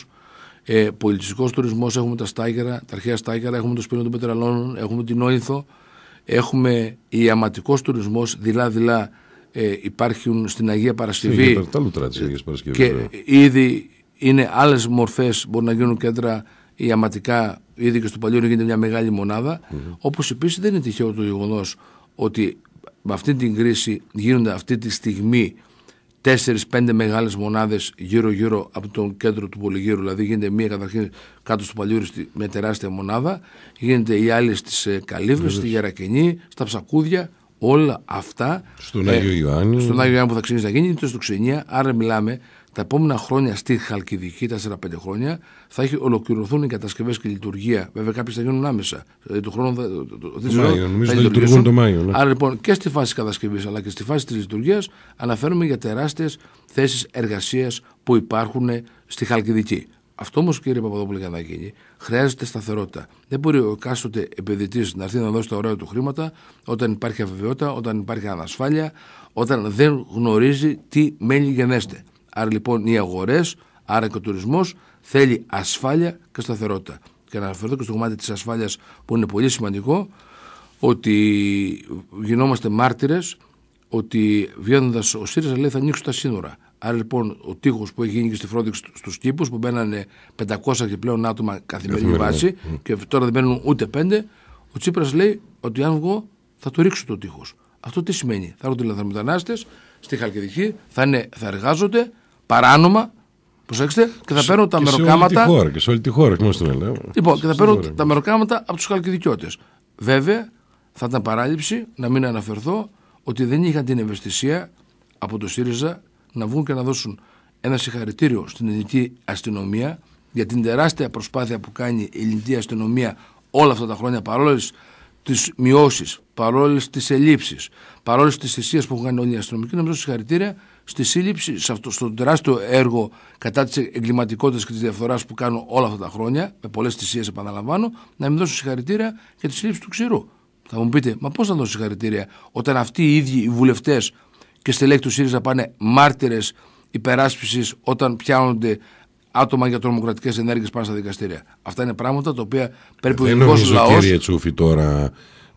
ε, πολιτιστικός τουρισμός, έχουμε τα στάγερα, τα αρχαία στάγερα, έχουμε το σπίτι των Πετραλώνων, έχουμε την ολυθο εχουμε έχουμε ιαματικός τουρισμός, δειλά-δειλά ε, υπάρχουν στην Αγία Παρασκευή. και, ήδη είναι άλλες μορφές, μπορούν να γίνουν κέντρα ιαματικά, ήδη και στο παλιό γίνεται μια μεγάλη μονάδα. Mm-hmm. Όπως επίσης δεν είναι τυχαίο το γεγονός ότι με αυτή την κρίση γίνονται αυτή τη στιγμη τεσσερις τέσσερις-πέντε μεγάλες μοναδες γυρω γύρω-γύρω από τον κέντρο του Πολυγύρου. Δηλαδή, γίνεται μία καταρχήν κάτω στο Παλιούρι με τεράστια μονάδα, γίνεται οι άλλη στις ε, Καλύβες στη Γερακενή, στα Ψακούδια. Όλα αυτά. Στον Άγιο ε, Ιωάννη. Στον Άγιο Ιωάννη που θα ξεκινήσει να γίνει, στο Ξενία. Άρα, μιλάμε τα επόμενα χρόνια στη Χαλκιδική, 4-5 χρόνια, θα έχει ολοκληρωθούν οι κατασκευές και η λειτουργία. Βέβαια, κάποιες θα γίνουν άμεσα. Δηλαδή, του το, νομίζω θα λειτουργούν το Μάιο. Ναι. Άρα λοιπόν και στη φάση κατασκευής αλλά και στη φάση της λειτουργίας αναφέρουμε για τεράστιες θέσεις εργασίας που υπάρχουν στη Χαλκιδική. Αυτό όμως, κύριε Παπαδόπουλο, για να γίνει, χρειάζεται σταθερότητα. Δεν μπορεί ο εκάστοτε επενδυτής να έρθει να δώσει τα ωραία του χρήματα όταν υπάρχει αβεβαιότητα, όταν υπάρχει ανασφάλεια, όταν δεν γνωρίζει τι μένει γενέστε. Άρα λοιπόν οι αγορές, άρα και ο τουρισμός θέλει ασφάλεια και σταθερότητα. Και να αναφερθώ και στο κομμάτι της ασφάλειας που είναι πολύ σημαντικό, ότι γινόμαστε μάρτυρες ότι βγαίνοντας ο ΣΥΡΙΖΑ λέει θα ανοίξουν τα σύνορα. Άρα λοιπόν ο τείχος που έχει γίνει και στη φρόντιξη στους κήπους που μπαίνανε 500 και πλέον άτομα καθημερινή βάση ναι. και τώρα δεν μπαίνουν ούτε πέντε. ο Τσίπρας λέει ότι αν βγω θα το ρίξω το τείχος. Αυτό τι σημαίνει. Θα έρθουν οι λαθρομετανάστες στη Χαλκιδική, θα, θα εργάζονται, παράνομα. Προσέξτε, και θα παίρνω τα μεροκάματα. Σε όλη τη χώρα, και σε τη χώρα, στην Ελλάδα. Λοιπόν, και θα παίρνω τα μεροκάματα από τους χαλκιδικιώτε. Βέβαια, θα ήταν παράληψη να μην αναφερθώ ότι δεν είχαν την ευαισθησία από το ΣΥΡΙΖΑ να βγουν και να δώσουν ένα συγχαρητήριο στην ελληνική αστυνομία για την τεράστια προσπάθεια που κάνει η ελληνική αστυνομία όλα αυτά τα χρόνια παρόλες τις μειώσεις, παρόλες τις ελλείψεις, παρόλες τις θυσίες που έχουν κάνει όλοι οι αστυνομικοί, να δώσουν συγχαρητήρια στη σύλληψη, σε αυτό, στο τεράστιο έργο κατά της εγκληματικότητας και της διαφθοράς που κάνω όλα αυτά τα χρόνια, με πολλές θυσίες επαναλαμβάνω, να μην δώσω συγχαρητήρια για τη σύλληψη του ξηρού. Θα μου πείτε, μα πώς θα δώσω συγχαρητήρια όταν αυτοί οι ίδιοι οι βουλευτές και στελέχη του ΣΥΡΙΖΑ πάνε μάρτυρες υπεράσπισης όταν πιάνονται άτομα για τρομοκρατικές ενέργειες πάνω στα δικαστήρια. Αυτά είναι πράγματα τα οποία πρέπει ο ελληνικό λαός. Κύριε Τσούφη, τώρα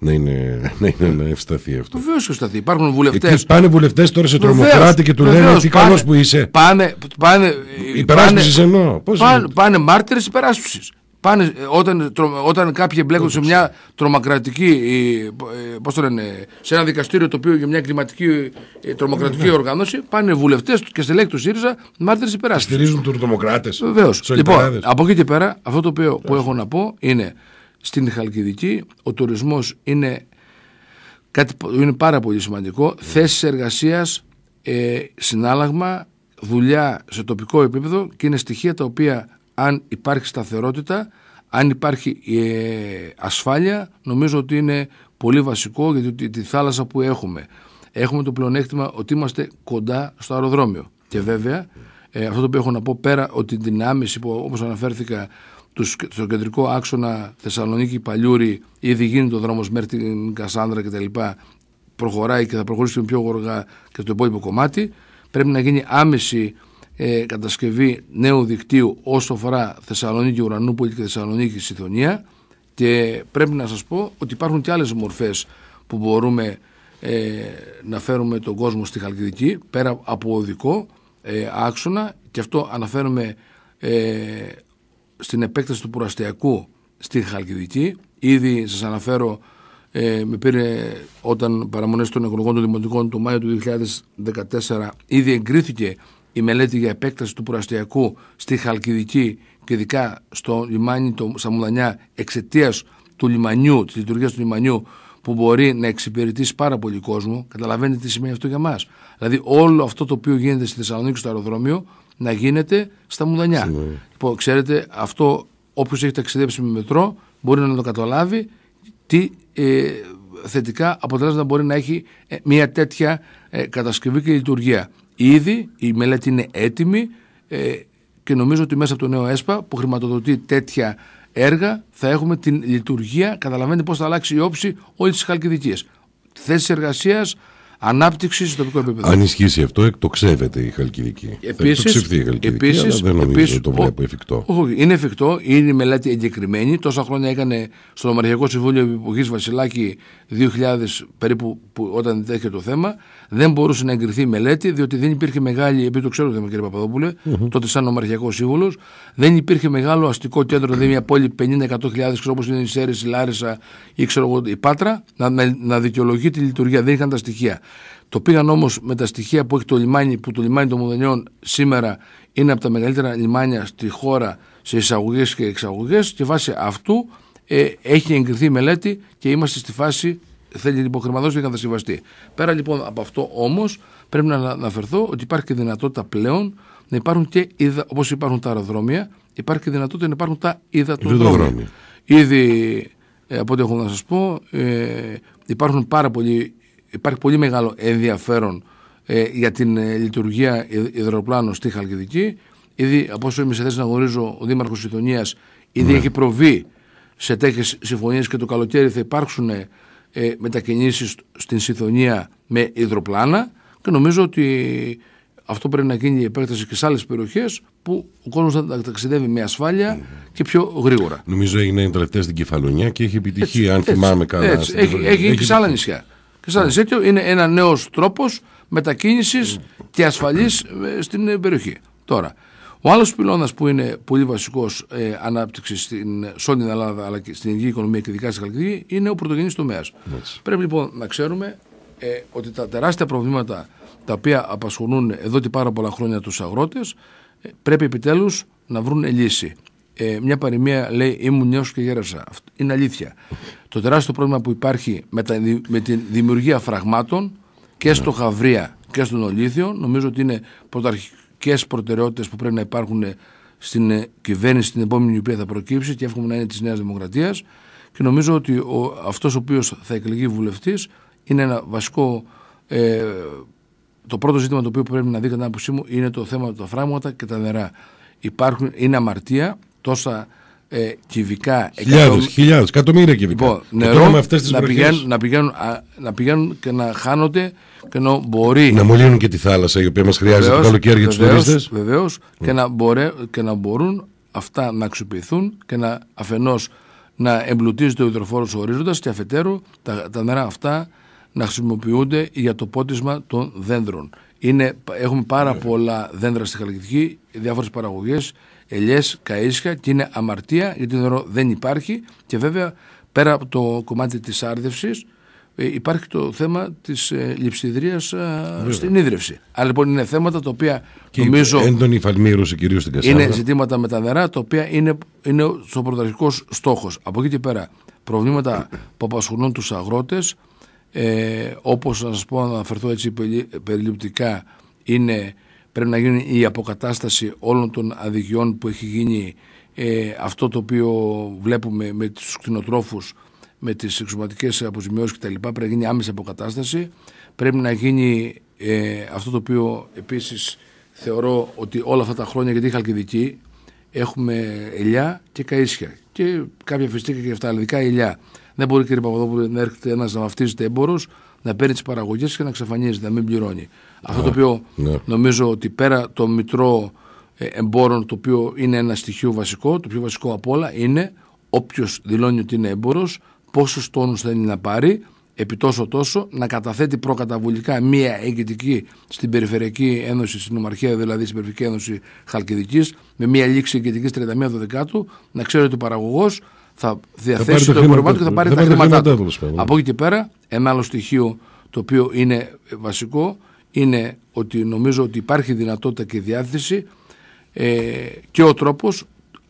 να είναι, να είναι να ευσταθεί αυτό. Βεβαίως και ευσταθεί. Υπάρχουν βουλευτές. πάνε βουλευτές τώρα σε τρομοκράτη και του λένε Τι καλός που είσαι. Πάνε. πάνε υπεράσπιση εννοώ. πάνε, πάνε μάρτυρες υπεράσπισης. Πάνε, ε, όταν, όταν κάποιοι εμπλέκονται σε μια τρομοκρατική. Ε, Πώς το λένε, σε ένα δικαστήριο το οποίο για μια κλιματική ε, τρομοκρατική ναι. οργάνωση, πάνε βουλευτές και στελέχη του ΣΥΡΙΖΑ μάρτυρες υπεράσπισης. Στηρίζουν τους τρομοκράτες. Βεβαίως. Λοιπόν, από εκεί και πέρα, αυτό το οποίο που έχω να πω είναι στην Χαλκιδική ο τουρισμός είναι κάτι είναι πάρα πολύ σημαντικό. Ναι. Θέσεις εργασίας, ε, συνάλλαγμα, δουλειά σε τοπικό επίπεδο και είναι στοιχεία τα οποία αν υπάρχει σταθερότητα, αν υπάρχει ε, ασφάλεια, νομίζω ότι είναι πολύ βασικό γιατί τη, θάλασσα που έχουμε. Έχουμε το πλεονέκτημα ότι είμαστε κοντά στο αεροδρόμιο. Και βέβαια, ε, αυτό το έχω να πω πέρα ότι την άμεση που όπως αναφέρθηκα στο κεντρικό άξονα Θεσσαλονίκη Παλιούρη ήδη γίνει το δρόμος μέχρι την Κασάνδρα κτλ προχωράει και θα προχωρήσει πιο γοργά και στο υπόλοιπο κομμάτι πρέπει να γίνει άμεση ε, κατασκευή νέου δικτύου όσο αφορά Θεσσαλονίκη, Ουρανούπολη και Θεσσαλονίκη Σιθωνία. και πρέπει να σας πω ότι υπάρχουν και άλλες μορφές που μπορούμε ε, να φέρουμε τον κόσμο στη Χαλκιδική πέρα από οδικό ε, άξονα και αυτό αναφέρουμε στην επέκταση του προαστιακού στη Χαλκιδική. Ήδη σας αναφέρω ε, με πήρε όταν παραμονές των εκλογών των δημοτικών του Μάιο του 2014 ήδη εγκρίθηκε η μελέτη για επέκταση του Πουραστιακού στη Χαλκιδική και ειδικά στο λιμάνι του Σαμουδανιά εξαιτίας του λιμανιού, της λειτουργίας του λιμανιού που μπορεί να εξυπηρετήσει πάρα πολύ κόσμο. Καταλαβαίνετε τι σημαίνει αυτό για μας. Δηλαδή, όλο αυτό το οποίο γίνεται στη Θεσσαλονίκη στο αεροδρόμιο να γίνεται στα Μουδανιά. Λοιπόν, ξέρετε, αυτό όποιος έχει ταξιδέψει με μετρό μπορεί να το καταλάβει τι ε, θετικά αποτελέσματα μπορεί να έχει ε, μια τέτοια ε, κατασκευή και λειτουργία. Ήδη η μελέτη είναι έτοιμη ε, και νομίζω ότι μέσα από το νέο ΕΣΠΑ που χρηματοδοτεί τέτοια έργα θα έχουμε την λειτουργία. Καταλαβαίνετε πώς θα αλλάξει η όψη όλη τη Χαλκιδική. Θέσεις εργασίας, ανάπτυξη στο τοπικό επίπεδο. Αν ισχύσει αυτό, εκτοξεύεται η Χαλκιδική. Επίσης, επίσης, δεν νομίζω επίσης, το βλέπω εφικτό. Όχι, είναι εφικτό, είναι η μελέτη εγκεκριμένη. Τόσα χρόνια έκανε στο Νομαρχιακό Συμβούλιο Υπουργής Βασιλάκη 2000 περίπου που, όταν τέτοιο το θέμα δεν μπορούσε να εγκριθεί η μελέτη, διότι δεν υπήρχε μεγάλη. Επειδή το ξέρω κυριε κύριε Παπαδόπουλε, mm-hmm. τότε σαν ομαρχιακό σύμβουλος, δεν υπήρχε μεγάλο αστικό δηλαδή μια πόλη 50-100.000, όπως είναι η Σέρι, η Λάρισα ή ξέρω εγώ, η ξερω η πατρα να, να, να δικαιολογεί τη λειτουργία. Δεν είχαν τα στοιχεία. Το πήγαν όμως με τα στοιχεία που έχει το λιμάνι, που το λιμάνι των Μουδανιών σήμερα είναι από τα μεγαλύτερα λιμάνια στη χώρα σε εισαγωγές και εξαγωγές και βάσει αυτού ε, έχει εγκριθεί η μελέτη και είμαστε στη φάση θέλει την υποχρηματώση για να συμβαστεί. Πέρα λοιπόν από αυτό όμως, πρέπει να αναφερθώ ότι υπάρχει και δυνατότητα πλέον να υπάρχουν και, όπως υπάρχουν τα αεροδρόμια, υπάρχει και δυνατότητα να υπάρχουν τα υδατοδρόμια. Ήδη, ε, από ό,τι έχω να σας πω, ε, υπάρχουν πάρα πολύ, υπάρχει πολύ μεγάλο ενδιαφέρον ε, για την ε, λειτουργία υδροπλάνων στη Χαλκιδική. Ήδη, από όσο είμαι σε θέση να γνωρίζω, ο Δήμαρχος Ιθονία, ήδη ναι. έχει προβεί σε τέτοιες συμφωνίες και το καλοκαίρι θα υπάρξουν ε, μετακινήσεις στην Συνθωνία με υδροπλάνα και νομίζω ότι αυτό πρέπει να γίνει η επέκταση και σε άλλες περιοχές που ο κόσμος θα ταξιδεύει με ασφάλεια και πιο γρήγορα. Νομίζω έγινε τελευταία στην Κεφαλονιά και έχει επιτυχία, αν έτσι, θυμάμαι καλά. Έτσι, έχει, έχει, και σε άλλα νησιά. Και σε είναι ένα νέος τρόπος μετακίνησης mm. και ασφαλής ε, στην ε, περιοχή. Τώρα, ο άλλος πυλώνας που είναι πολύ βασικός ε, ανάπτυξης στην, σε όλη την Ελλάδα αλλά και στην ελληνική οικονομία και ειδικά στη Χαλκιδική είναι ο πρωτογενής τομέας. Πρέπει λοιπόν να ξέρουμε ε, ότι τα τεράστια προβλήματα τα οποία απασχολούν εδώ και πάρα πολλά χρόνια τους αγρότες ε, πρέπει επιτέλους να βρουν λύση. Ε, μια παροιμία λέει ήμουν νέος και γέρασα. Αυτό είναι αλήθεια. Το τεράστιο πρόβλημα που υπάρχει με, τα, με τη δημιουργία φραγμάτων και ναι. στο Χαβρία και στον Ολίθιο νομίζω ότι είναι πρωταρχικό βασικέ προτεραιότητες που πρέπει να υπάρχουν στην ε, κυβέρνηση την επόμενη η οποία θα προκύψει και εύχομαι να είναι της Νέας Δημοκρατίας. Και νομίζω ότι ο, ο οποίος θα εκλεγεί βουλευτής είναι ένα βασικό ε, το πρώτο ζήτημα το οποίο πρέπει να δει κατά την άποψή μου είναι το θέμα τα φράγματα και τα νερά. Υπάρχουν, είναι αμαρτία τόσα ε, κυβικά. Χιλιάδες, χιλιάδες, εκατομμύρια κυβικά. Λοιπόν, νερό, να, πηγαίνουν, να, πηγαίνουν, να πηγαίνουν και να χάνονται μπορεί. Να μολύνουν και τη θάλασσα η οποία μας χρειάζεται βεβαίως, το καλοκαίρι για του τουρίστε. Βεβαίως. Και, να και να μπορούν αυτά να αξιοποιηθούν και να αφενός να εμπλουτίζεται ο υδροφόρος ορίζοντας και αφετέρου τα, τα νερά αυτά να χρησιμοποιούνται για το πότισμα των δέντρων. Είναι, έχουμε πάρα ναι. πολλά δέντρα στη Χαλκιδική, διάφορες παραγωγές, ελιές, καίσια και είναι αμαρτία γιατί νερό δεν υπάρχει. Και βέβαια πέρα από το κομμάτι της άρδευσης, ε, υπάρχει το θέμα της ε, λειψιδρίας ε, στην ίδρυυση. Αλλά λοιπόν είναι θέματα τα οποία και νομίζω... Έντονη φαλμύρωση κυρίως στην Κασάβρα. Είναι ζητήματα με τα νερά τα οποία είναι, είναι στο πρωταρχικός στόχος. Από εκεί και πέρα προβλήματα που απασχολούν τους αγρότες ε, όπως να σας πω να αναφερθώ έτσι περιληπτικά είναι πρέπει να γίνει η αποκατάσταση όλων των αδικιών που έχει γίνει ε, αυτό το οποίο βλέπουμε με τους κτηνοτρόφους με τις εξωματικές αποζημιώσεις κτλ. πρέπει να γίνει άμεση αποκατάσταση. Πρέπει να γίνει ε, αυτό το οποίο επίσης θεωρώ ότι όλα αυτά τα χρόνια, γιατί η Χαλκιδική έχουμε ελιά και καίσια. Και κάποια φυσικά και αυτά, αλλά ειδικά ελιά. Δεν μπορεί κύριε Παπαδόπουλο να έρχεται ένας να βαφτίζεται έμπορος, να παίρνει τις παραγωγές και να εξαφανίζεται, να μην πληρώνει. Αυτό το ναι, οποίο ναι. νομίζω ότι πέρα το μητρό ε, εμπόρων, το οποίο είναι ένα στοιχείο βασικό, το πιο βασικό απ' όλα είναι όποιος δηλώνει ότι είναι έμπορος πόσους τόνους θέλει να πάρει επί τόσο τόσο να καταθέτει προκαταβολικά μία εγκριτική στην Περιφερειακή Ένωση, στην Ομαρχία δηλαδή στην Περιφερειακή Ένωση Χαλκιδικής με μία λήξη εγκριτική 31 Δεκάτου να ξέρει ότι ο παραγωγός θα διαθέσει το εμπορευμά του και θα πάρει τα χρήματά του. Από εκεί και πέρα ένα άλλο στοιχείο το οποίο είναι βασικό είναι ότι νομίζω ότι υπάρχει δυνατότητα και διάθεση ε, και ο τρόπος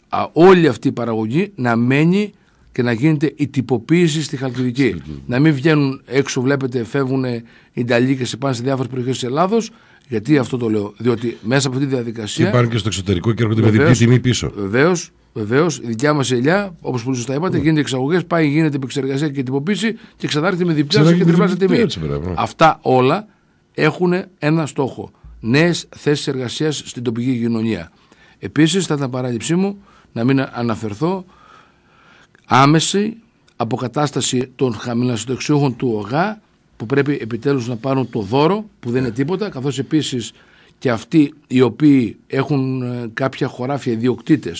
α, όλη αυτή η παραγωγή να μένει και να γίνεται η τυποποίηση στη Χαλκιδική. να μην βγαίνουν έξω, βλέπετε, φεύγουν οι Ιταλοί και πάνε σε διάφορες περιοχές της Ελλάδος. Γιατί αυτό το λέω, Διότι μέσα από αυτή τη διαδικασία. Και και στο εξωτερικό και έρχονται με διπλή τιμή πίσω. Βεβαίως, Βεβαίως, η δικιά μας ελιά, όπως πολύ σωστά είπατε, ναι. γίνεται εξαγωγές, πάει, γίνεται επεξεργασία και τυποποίηση και ξανάρχεται με διπλή και τριπλάσια τιμή. Ναι. Αυτά όλα έχουν ένα στόχο. Νέες θέσεις εργασίας στην τοπική κοινωνία. Επίσης, θα ήταν παράληψή μου να μην αναφερθώ άμεση αποκατάσταση των συνταξιούχων του ΟΓΑ που πρέπει επιτέλους να πάρουν το δώρο που δεν είναι τίποτα καθώς επίσης και αυτοί οι οποίοι έχουν ε, κάποια χωράφια ιδιοκτήτες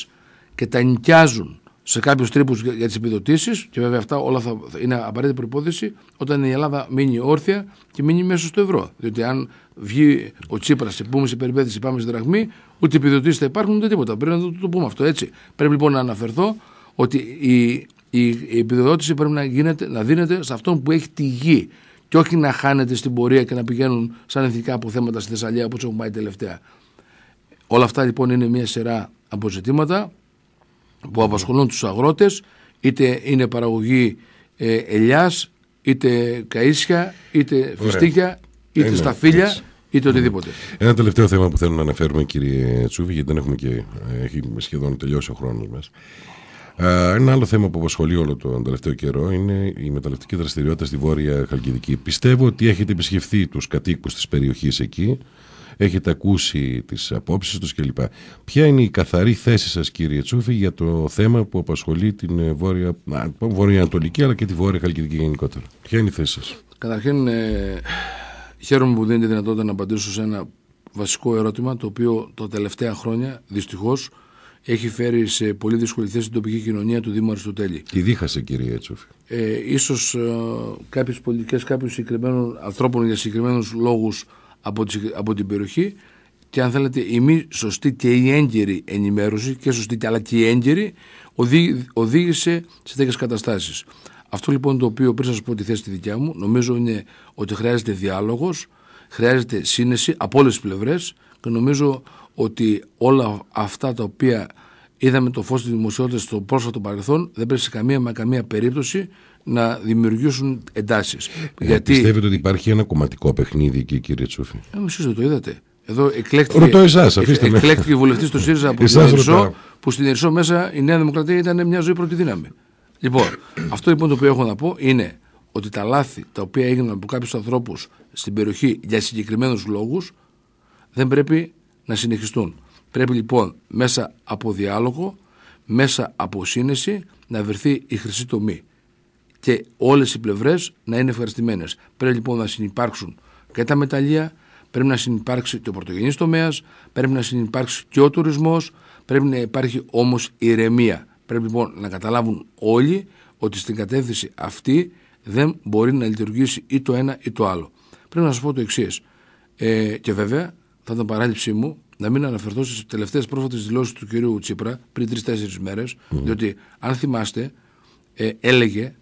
και τα νοικιάζουν σε κάποιους τρύπου για τις επιδοτήσεις, και βέβαια αυτά όλα θα είναι απαραίτητη προπόθεση όταν η Ελλάδα μείνει όρθια και μείνει μέσα στο ευρώ. Διότι αν βγει ο Τσίπρας και πούμε σε περιπέτειε, πάμε στη δραχμή, ούτε επιδοτήσεις θα υπάρχουν ούτε τίποτα. Πρέπει να το, το αυτό έτσι. Πρέπει λοιπόν να αναφερθώ ότι η, η επιδότηση πρέπει να, δίνεται σε αυτόν που έχει τη γη και όχι να χάνεται στην πορεία και να πηγαίνουν σαν εθνικά αποθέματα στη Θεσσαλία όπως έχουν πάει τελευταία. Όλα αυτά λοιπόν είναι μια σειρά αποζητήματα που απασχολούν τους αγρότες είτε είναι παραγωγή ε, ελιάς, είτε καΐσια, είτε φιστίκια, είτε είναι, σταφύλια. είτε οτιδήποτε. Ένα τελευταίο θέμα που θέλω να αναφέρουμε, κύριε Τσούβη, γιατί δεν έχουμε και ε, έχει σχεδόν τελειώσει ο χρόνος μας. Ε, ένα άλλο θέμα που απασχολεί όλο τον τελευταίο καιρό είναι η μεταλλευτική δραστηριότητα στη Βόρεια Χαλκιδική. Πιστεύω ότι έχετε επισκεφθεί τους κατοίκους της περιοχής εκεί, έχετε ακούσει τις απόψεις τους κλπ. Ποια είναι η καθαρή θέση σας, κύριε Τσούφη, για το θέμα που απασχολεί την ε, Βόρεια, βόρεια Ανατολική αλλά και τη Βόρεια Χαλκιδική γενικότερα. Ποια είναι η θέση σας. Καταρχήν, ε, χαίρομαι που δίνετε δυνατότητα να απαντήσω σε ένα βασικό ερώτημα το οποίο τα τελευταία χρόνια δυστυχώς έχει φέρει σε πολύ δύσκολη θέση την τοπική κοινωνία του Δήμου Αριστοτέλη. Τη δίχασε, κύριε Έτσοφη. Ε, ίσως ε, κάποιες πολιτικές κάποιων συγκεκριμένων ανθρώπων για συγκεκριμένους λόγους από, από την περιοχή και αν θέλετε η μη σωστή και η έγκαιρη ενημέρωση και σωστή αλλά και η έγκαιρη οδήγησε σε τέτοιες καταστάσεις. Αυτό λοιπόν το οποίο πριν σας πω τη θέση τη δικιά μου νομίζω είναι ότι χρειάζεται διάλογος, χρειάζεται σύνεση από όλες τις πλευρές και νομίζω ότι όλα αυτά τα οποία είδαμε το φως της δημοσιότητας στο πρόσφατο παρελθόν δεν πρέπει σε καμία μα καμία περίπτωση να δημιουργήσουν εντάσεις. Ε, Γιατί... Πιστεύετε ότι υπάρχει ένα κομματικό παιχνίδι εκεί κύριε Τσούφη. Ε, Εσεί δεν το είδατε. Εδώ εκλέκτηκε, Ρωτώ εσάς, αφήστε ε, με. του ΣΥΡΙΖΑ από την Ερσό, που στην Ερσό μέσα η Νέα Δημοκρατία ήταν μια ζωή πρώτη δύναμη. Λοιπόν, αυτό λοιπόν το οποίο έχω να πω είναι ότι τα λάθη τα οποία έγιναν από κάποιους ανθρώπους στην περιοχή για συγκεκριμένους λόγους δεν πρέπει να συνεχιστούν. Πρέπει λοιπόν μέσα από διάλογο, μέσα από σύνεση να βρεθεί η χρυσή τομή και όλες οι πλευρές να είναι ευχαριστημένες. Πρέπει λοιπόν να συνεπάρξουν και τα μεταλλεία, πρέπει να συνεπάρξει και ο πρωτογενής τομέας, πρέπει να συνεπάρξει και ο τουρισμός, πρέπει να υπάρχει όμως ηρεμία. Πρέπει λοιπόν να καταλάβουν όλοι ότι στην κατεύθυνση αυτή δεν μπορεί να λειτουργήσει ή το ένα ή το άλλο. Πρέπει να σας πω το εξής. Ε, και βέβαια θα ήταν παράληψή μου να μην αναφερθώ στις τελευταίες πρόσφατες δηλώσεις του κυρίου Τσίπρα πριν τρει-τέσσερι μέρε, mm. διότι αν θυμάστε, ε, έλεγε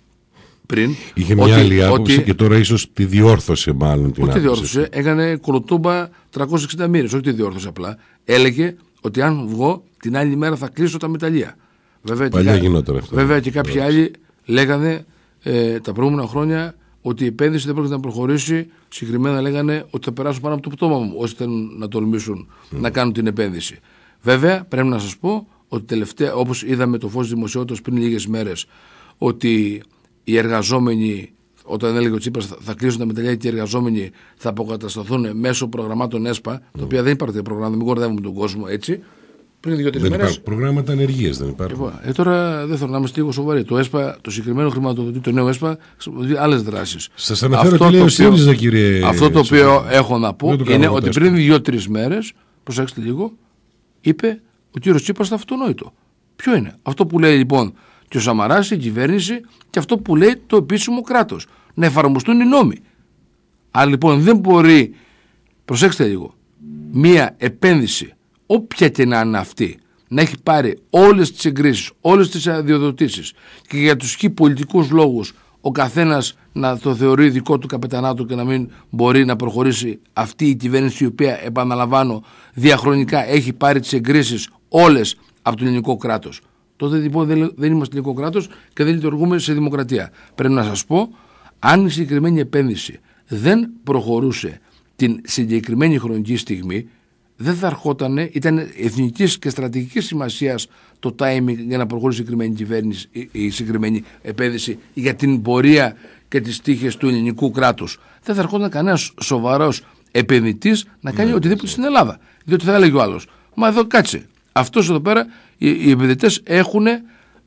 πριν. Είχε μια ότι, άλλη άποψη ότι, και τώρα ίσως τη διόρθωσε, μάλλον την όχι τη διόρθωσε, έκανε κολοτούμπα 360 μοίρες, όχι τη διόρθωσε απλά. Έλεγε ότι αν βγω την άλλη μέρα θα κλείσω τα μεταλλεία. Βέβαια, Παλιά και, γινόταν αυτό. Βέβαια και κάποιοι άλλοι λέγανε ε, τα προηγούμενα χρόνια ότι η επένδυση δεν πρόκειται να προχωρήσει. Συγκεκριμένα λέγανε ότι θα περάσουν πάνω από το πτώμα μου ώστε να τολμήσουν να κάνουν την επένδυση. Βέβαια, πρέπει να σας πω ότι τελευταία, όπως είδαμε το φως δημοσιότητας πριν λίγες μέρες, ότι οι εργαζόμενοι, όταν έλεγε ο Τσίπρας, θα κλείσουν τα μεταλλεία και οι εργαζόμενοι θα αποκατασταθούν μέσω προγραμμάτων ΕΣΠΑ, mm. τα οποία δεν υπάρχουν προγράμματα, μην κορδεύουμε τον κόσμο έτσι πριν δύο-τρει μέρε. Προγράμματα ανεργίας δεν υπάρχουν. Λοιπόν, ε, τώρα δεν θέλω να είμαστε λίγο σοβαροί. Το, ΕΣΠΑ, το συγκεκριμένο χρηματοδοτη το νέο ΕΣΠΑ χρησιμοποιεί άλλες δράσεις. Σας αναφέρω αυτό τι Αυτό το οποίο έχω να πω είναι ότι πριν δύο-τρει μέρες, προσέξτε λίγο, είπε ο κύριος Τσίπα το αυτονόητο. Ποιο είναι. Αυτό που λέει λοιπόν και ο Σαμαράς, η κυβέρνηση και αυτό που λέει το επίσημο κράτος. Να εφαρμοστούν οι νόμοι. Αλλά λοιπόν δεν μπορεί, προσέξτε λίγο, μία επένδυση όποια και να είναι αυτή, να έχει πάρει όλες τις εγκρίσεις, όλες τις αδειοδοτήσεις και για τους χι πολιτικούς λόγους ο καθένας να το θεωρεί δικό του καπετανάτο και να μην μπορεί να προχωρήσει αυτή η κυβέρνηση η οποία, επαναλαμβάνω, διαχρονικά έχει πάρει τις εγκρίσεις όλες από το ελληνικό κράτος. Τότε λοιπόν δεν είμαστε ελληνικό κράτος και δεν λειτουργούμε σε δημοκρατία. Πρέπει να σας πω, αν η συγκεκριμένη επένδυση δεν προχωρούσε την συγκεκριμένη χρονική στιγμή, δεν θα ερχόταν, ήταν εθνικής και στρατηγικής σημασίας το timing για να προχωρήσει η συγκεκριμένη κυβέρνηση, η συγκεκριμένη επένδυση για την πορεία και τις τύχε του ελληνικού κράτους. Δεν θα ερχόταν κανένας σοβαρός επενδυτής να κάνει ναι, οτιδήποτε ναι. στην Ελλάδα. Διότι θα έλεγε ο άλλος, Μα εδώ κάτσε. Αυτός εδώ πέρα, οι, οι επενδυτές έχουν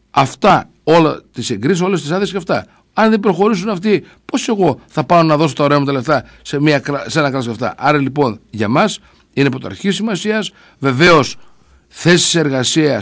αυτά, όλα τις εγκρίσεις, όλες τις άδειες και αυτά. Αν δεν προχωρήσουν αυτοί, πώς εγώ θα πάω να δώσω τα ωραία μου τα λεφτά σε, μια, σε ένα κράτος αυτά. Άρα λοιπόν για μας είναι αρχή σημασίας. Βεβαίως θέσεις εργασίας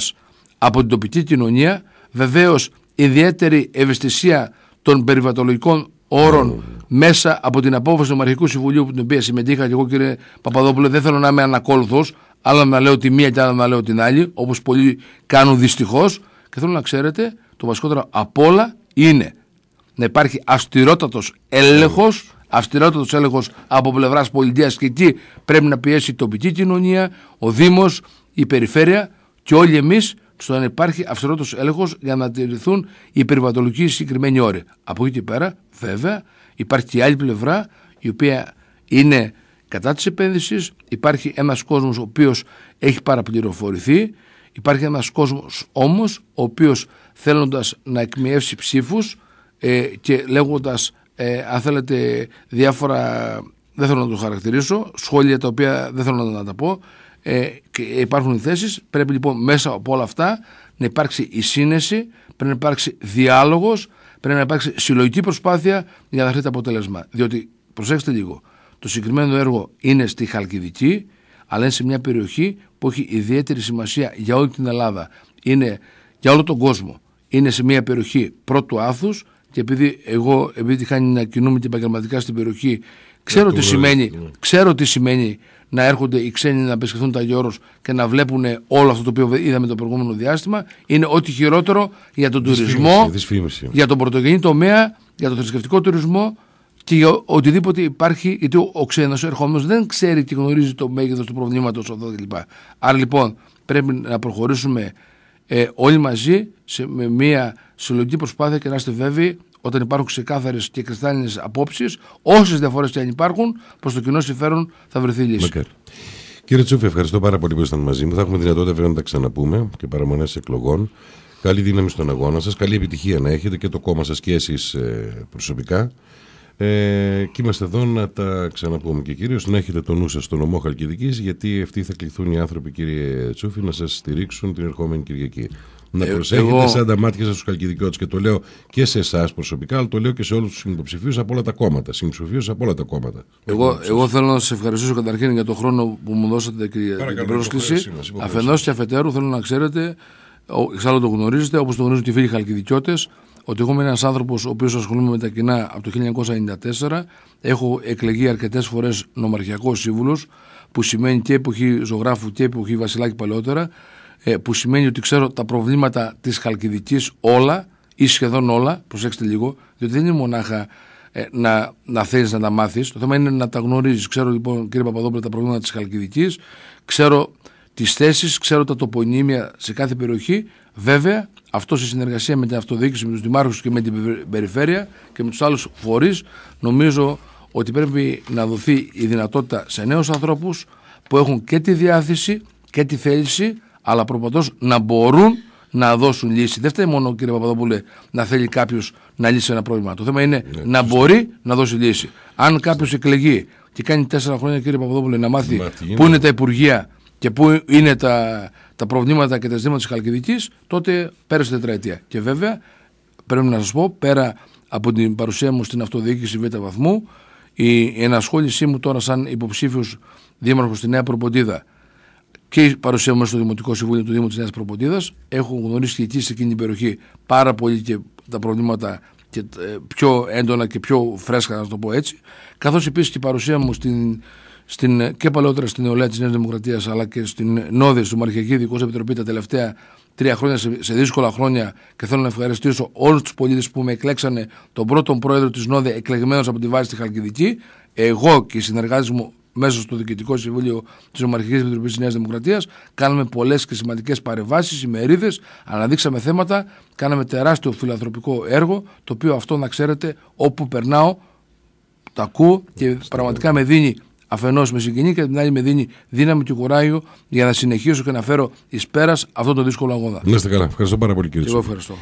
από την τοπική κοινωνία. Βεβαίως ιδιαίτερη ευαισθησία των περιβατολογικών όρων μέσα από την απόφαση του Μαρχικού Συμβουλίου που την οποία συμμετείχα και εγώ κύριε Παπαδόπουλο δεν θέλω να είμαι ανακόλουθος άλλο να λέω τη μία και άλλο να λέω την άλλη όπως πολλοί κάνουν δυστυχώς και θέλω να ξέρετε το βασικότερο απ' όλα είναι να υπάρχει αυστηρότατος έλεγχος αυστηρότατος έλεγχος από πλευράς πολιτείας και εκεί πρέπει να πιέσει η τοπική κοινωνία, ο Δήμος, η περιφέρεια και όλοι εμείς στο να υπάρχει αυστηρότατος έλεγχος για να τηρηθούν οι περιβαλλοντικοί συγκεκριμένοι όροι. Από εκεί και πέρα, βέβαια, υπάρχει και η άλλη πλευρά η οποία είναι κατά της επένδυσης, υπάρχει ένας κόσμος ο οποίος έχει παραπληροφορηθεί. Υπάρχει ένας κόσμος όμως, ο οποίος θέλοντας να εκμιεύσει ψήφους ε, και λέγοντας ε, αν θέλετε διάφορα δεν θέλω να το χαρακτηρίσω σχόλια τα οποία δεν θέλω να τα πω ε, και υπάρχουν οι θέσεις πρέπει λοιπόν μέσα από όλα αυτά να υπάρξει η σύνεση πρέπει να υπάρξει διάλογος πρέπει να υπάρξει συλλογική προσπάθεια για να δαχθεί το αποτέλεσμα διότι προσέξτε λίγο το συγκεκριμένο έργο είναι στη Χαλκιδική αλλά είναι σε μια περιοχή που έχει ιδιαίτερη σημασία για όλη την Ελλάδα είναι για όλο τον κόσμο είναι σε μια περιοχή πρώτου άθους και επειδή εγώ, επειδή χάνει να κινούμε και επαγγελματικά στην περιοχή, ξέρω, τι, σημαίνει, ναι. τι σημαίνει να έρχονται οι ξένοι να επισκεφθούν τα γιώρος και να βλέπουν όλο αυτό το οποίο είδαμε το προηγούμενο διάστημα. Είναι ό,τι χειρότερο για τον τουρισμό, για τον πρωτογενή τομέα, για τον θρησκευτικό τουρισμό και για οτιδήποτε υπάρχει, γιατί ο, ξένος ερχόμενος δεν ξέρει και γνωρίζει το μέγεθος του προβλήματος εδώ κλπ. Άρα λοιπόν πρέπει να προχωρήσουμε ε, όλοι μαζί σε, με μια συλλογική προσπάθεια και να είστε βέβαιοι όταν υπάρχουν ξεκάθαρες και κρυστάλλινες απόψεις, όσες διαφορές και αν υπάρχουν, προς το κοινό συμφέρον θα βρεθεί λύση. Κύριε Τσούφη, ευχαριστώ πάρα πολύ που ήσασταν μαζί μου. Θα έχουμε δυνατότητα βέβαια να τα ξαναπούμε και παραμονές εκλογών. Καλή δύναμη στον αγώνα σας. Καλή επιτυχία να έχετε και το κόμμα σας και εσείς ε, προσωπικά. Ε, και είμαστε εδώ να τα ξαναπούμε και κυρίως να έχετε το νου σας στον νομό Χαλκιδικής, γιατί αυτοί θα κληθούν οι άνθρωποι, κύριε Τσούφη, να σας στηρίξουν την ερχόμενη Κυριακή να ε, προσέχετε εγώ... σαν τα μάτια σας τους Χαλκιδικιώτη. Και το λέω και σε εσάς προσωπικά, αλλά το λέω και σε όλους τους υποψηφίου από όλα τα κόμματα. Συμψηφίου από όλα τα κόμματα. Εγώ, εγώ θέλω να σας ευχαριστήσω καταρχήν για τον χρόνο που μου δώσατε και για την πρόσκληση. Αφενό και αφετέρου θέλω να ξέρετε, εξάλλου το γνωρίζετε, όπως το γνωρίζουν και οι φίλοι ότι εγώ είμαι ένας άνθρωπος ο οποίος ασχολούμαι με τα κοινά από το 1994. Έχω εκλεγεί αρκετές φορές νομαρχιακός σύμβουλος, που σημαίνει και εποχή ζωγράφου και εποχή Βασιλάκη παλαιότερα. Ε, που σημαίνει ότι ξέρω τα προβλήματα της Χαλκιδικής όλα ή σχεδόν όλα, προσέξτε λίγο, διότι δεν είναι μονάχα ε, να, να θέλεις να τα μάθεις. Το θέμα είναι να τα γνωρίζεις. Ξέρω λοιπόν, κύριε Παπαδόπουλο, τα προβλήματα της Χαλκιδικής, ξέρω τις θέσεις, ξέρω τα τοπονίμια σε κάθε περιοχή. Βέβαια, αυτό σε συνεργασία με την αυτοδιοίκηση, με τους δημάρχους και με την περιφέρεια και με τους άλλους φορείς, νομίζω ότι πρέπει να δοθεί η δυνατότητα σε νέους ανθρώπους που έχουν και τη διάθεση και τη θέληση αλλά προπαντό να μπορούν να δώσουν λύση. Δεν φταίει μόνο, κύριε Παπαδόπουλε, να θέλει κάποιος να λύσει ένα πρόβλημα. Το θέμα είναι ναι, να μπορεί να δώσει λύση. Αν κάποιος εκλεγεί και κάνει τέσσερα χρόνια, κύριε Παπαδόπουλε, να μάθει πού είναι. τα υπουργεία και πού είναι τα, τα προβλήματα και τα ζητήματα της Χαλκιδικής, τότε πέρασε τετραετία. Και βέβαια, πρέπει να σας πω, πέρα από την παρουσία μου στην αυτοδιοίκηση β' βαθμού, η ενασχόλησή μου τώρα σαν υποψήφιος δήμαρχος στη Νέα Προποντίδα και η παρουσία μου στο Δημοτικό Συμβούλιο του Δήμου της Νέας Προποντίδας. Έχω γνωρίσει και εκεί σε εκείνη την περιοχή πάρα πολύ και τα προβλήματα και ε, πιο έντονα και πιο φρέσκα, να το πω έτσι. Καθώς επίσης και η παρουσία μου στην, στην, και παλαιότερα στην νεολαία της Νέας Δημοκρατίας, αλλά και στην Νόδη, στην Μαρχιακή Ειδικός Επιτροπή τα τελευταία τρία χρόνια, σε, σε, δύσκολα χρόνια. Και θέλω να ευχαριστήσω όλους τους πολίτες που με εκλέξανε τον πρώτον πρόεδρο της Νόδη, εκλεγμένος από τη βάση στη Χαλκιδική. Εγώ και οι συνεργάτες μου μέσα στο Διοικητικό Συμβούλιο της Ομαρχικής Επιτροπής της Νέας Δημοκρατίας. Κάναμε πολλές και σημαντικές παρεμβάσεις, ημερίδες, αναδείξαμε θέματα, κάναμε τεράστιο φιλανθρωπικό έργο, το οποίο αυτό να ξέρετε, όπου περνάω, το ακούω και πραγματικά με δίνει αφενός με συγκινεί και την άλλη με δίνει δύναμη και κουράγιο για να συνεχίσω και να φέρω εις πέρας αυτόν τον δύσκολο αγώνα. Να είστε καλά. Ευχαριστώ πάρα πολύ κύριε Εγώ ευχαριστώ.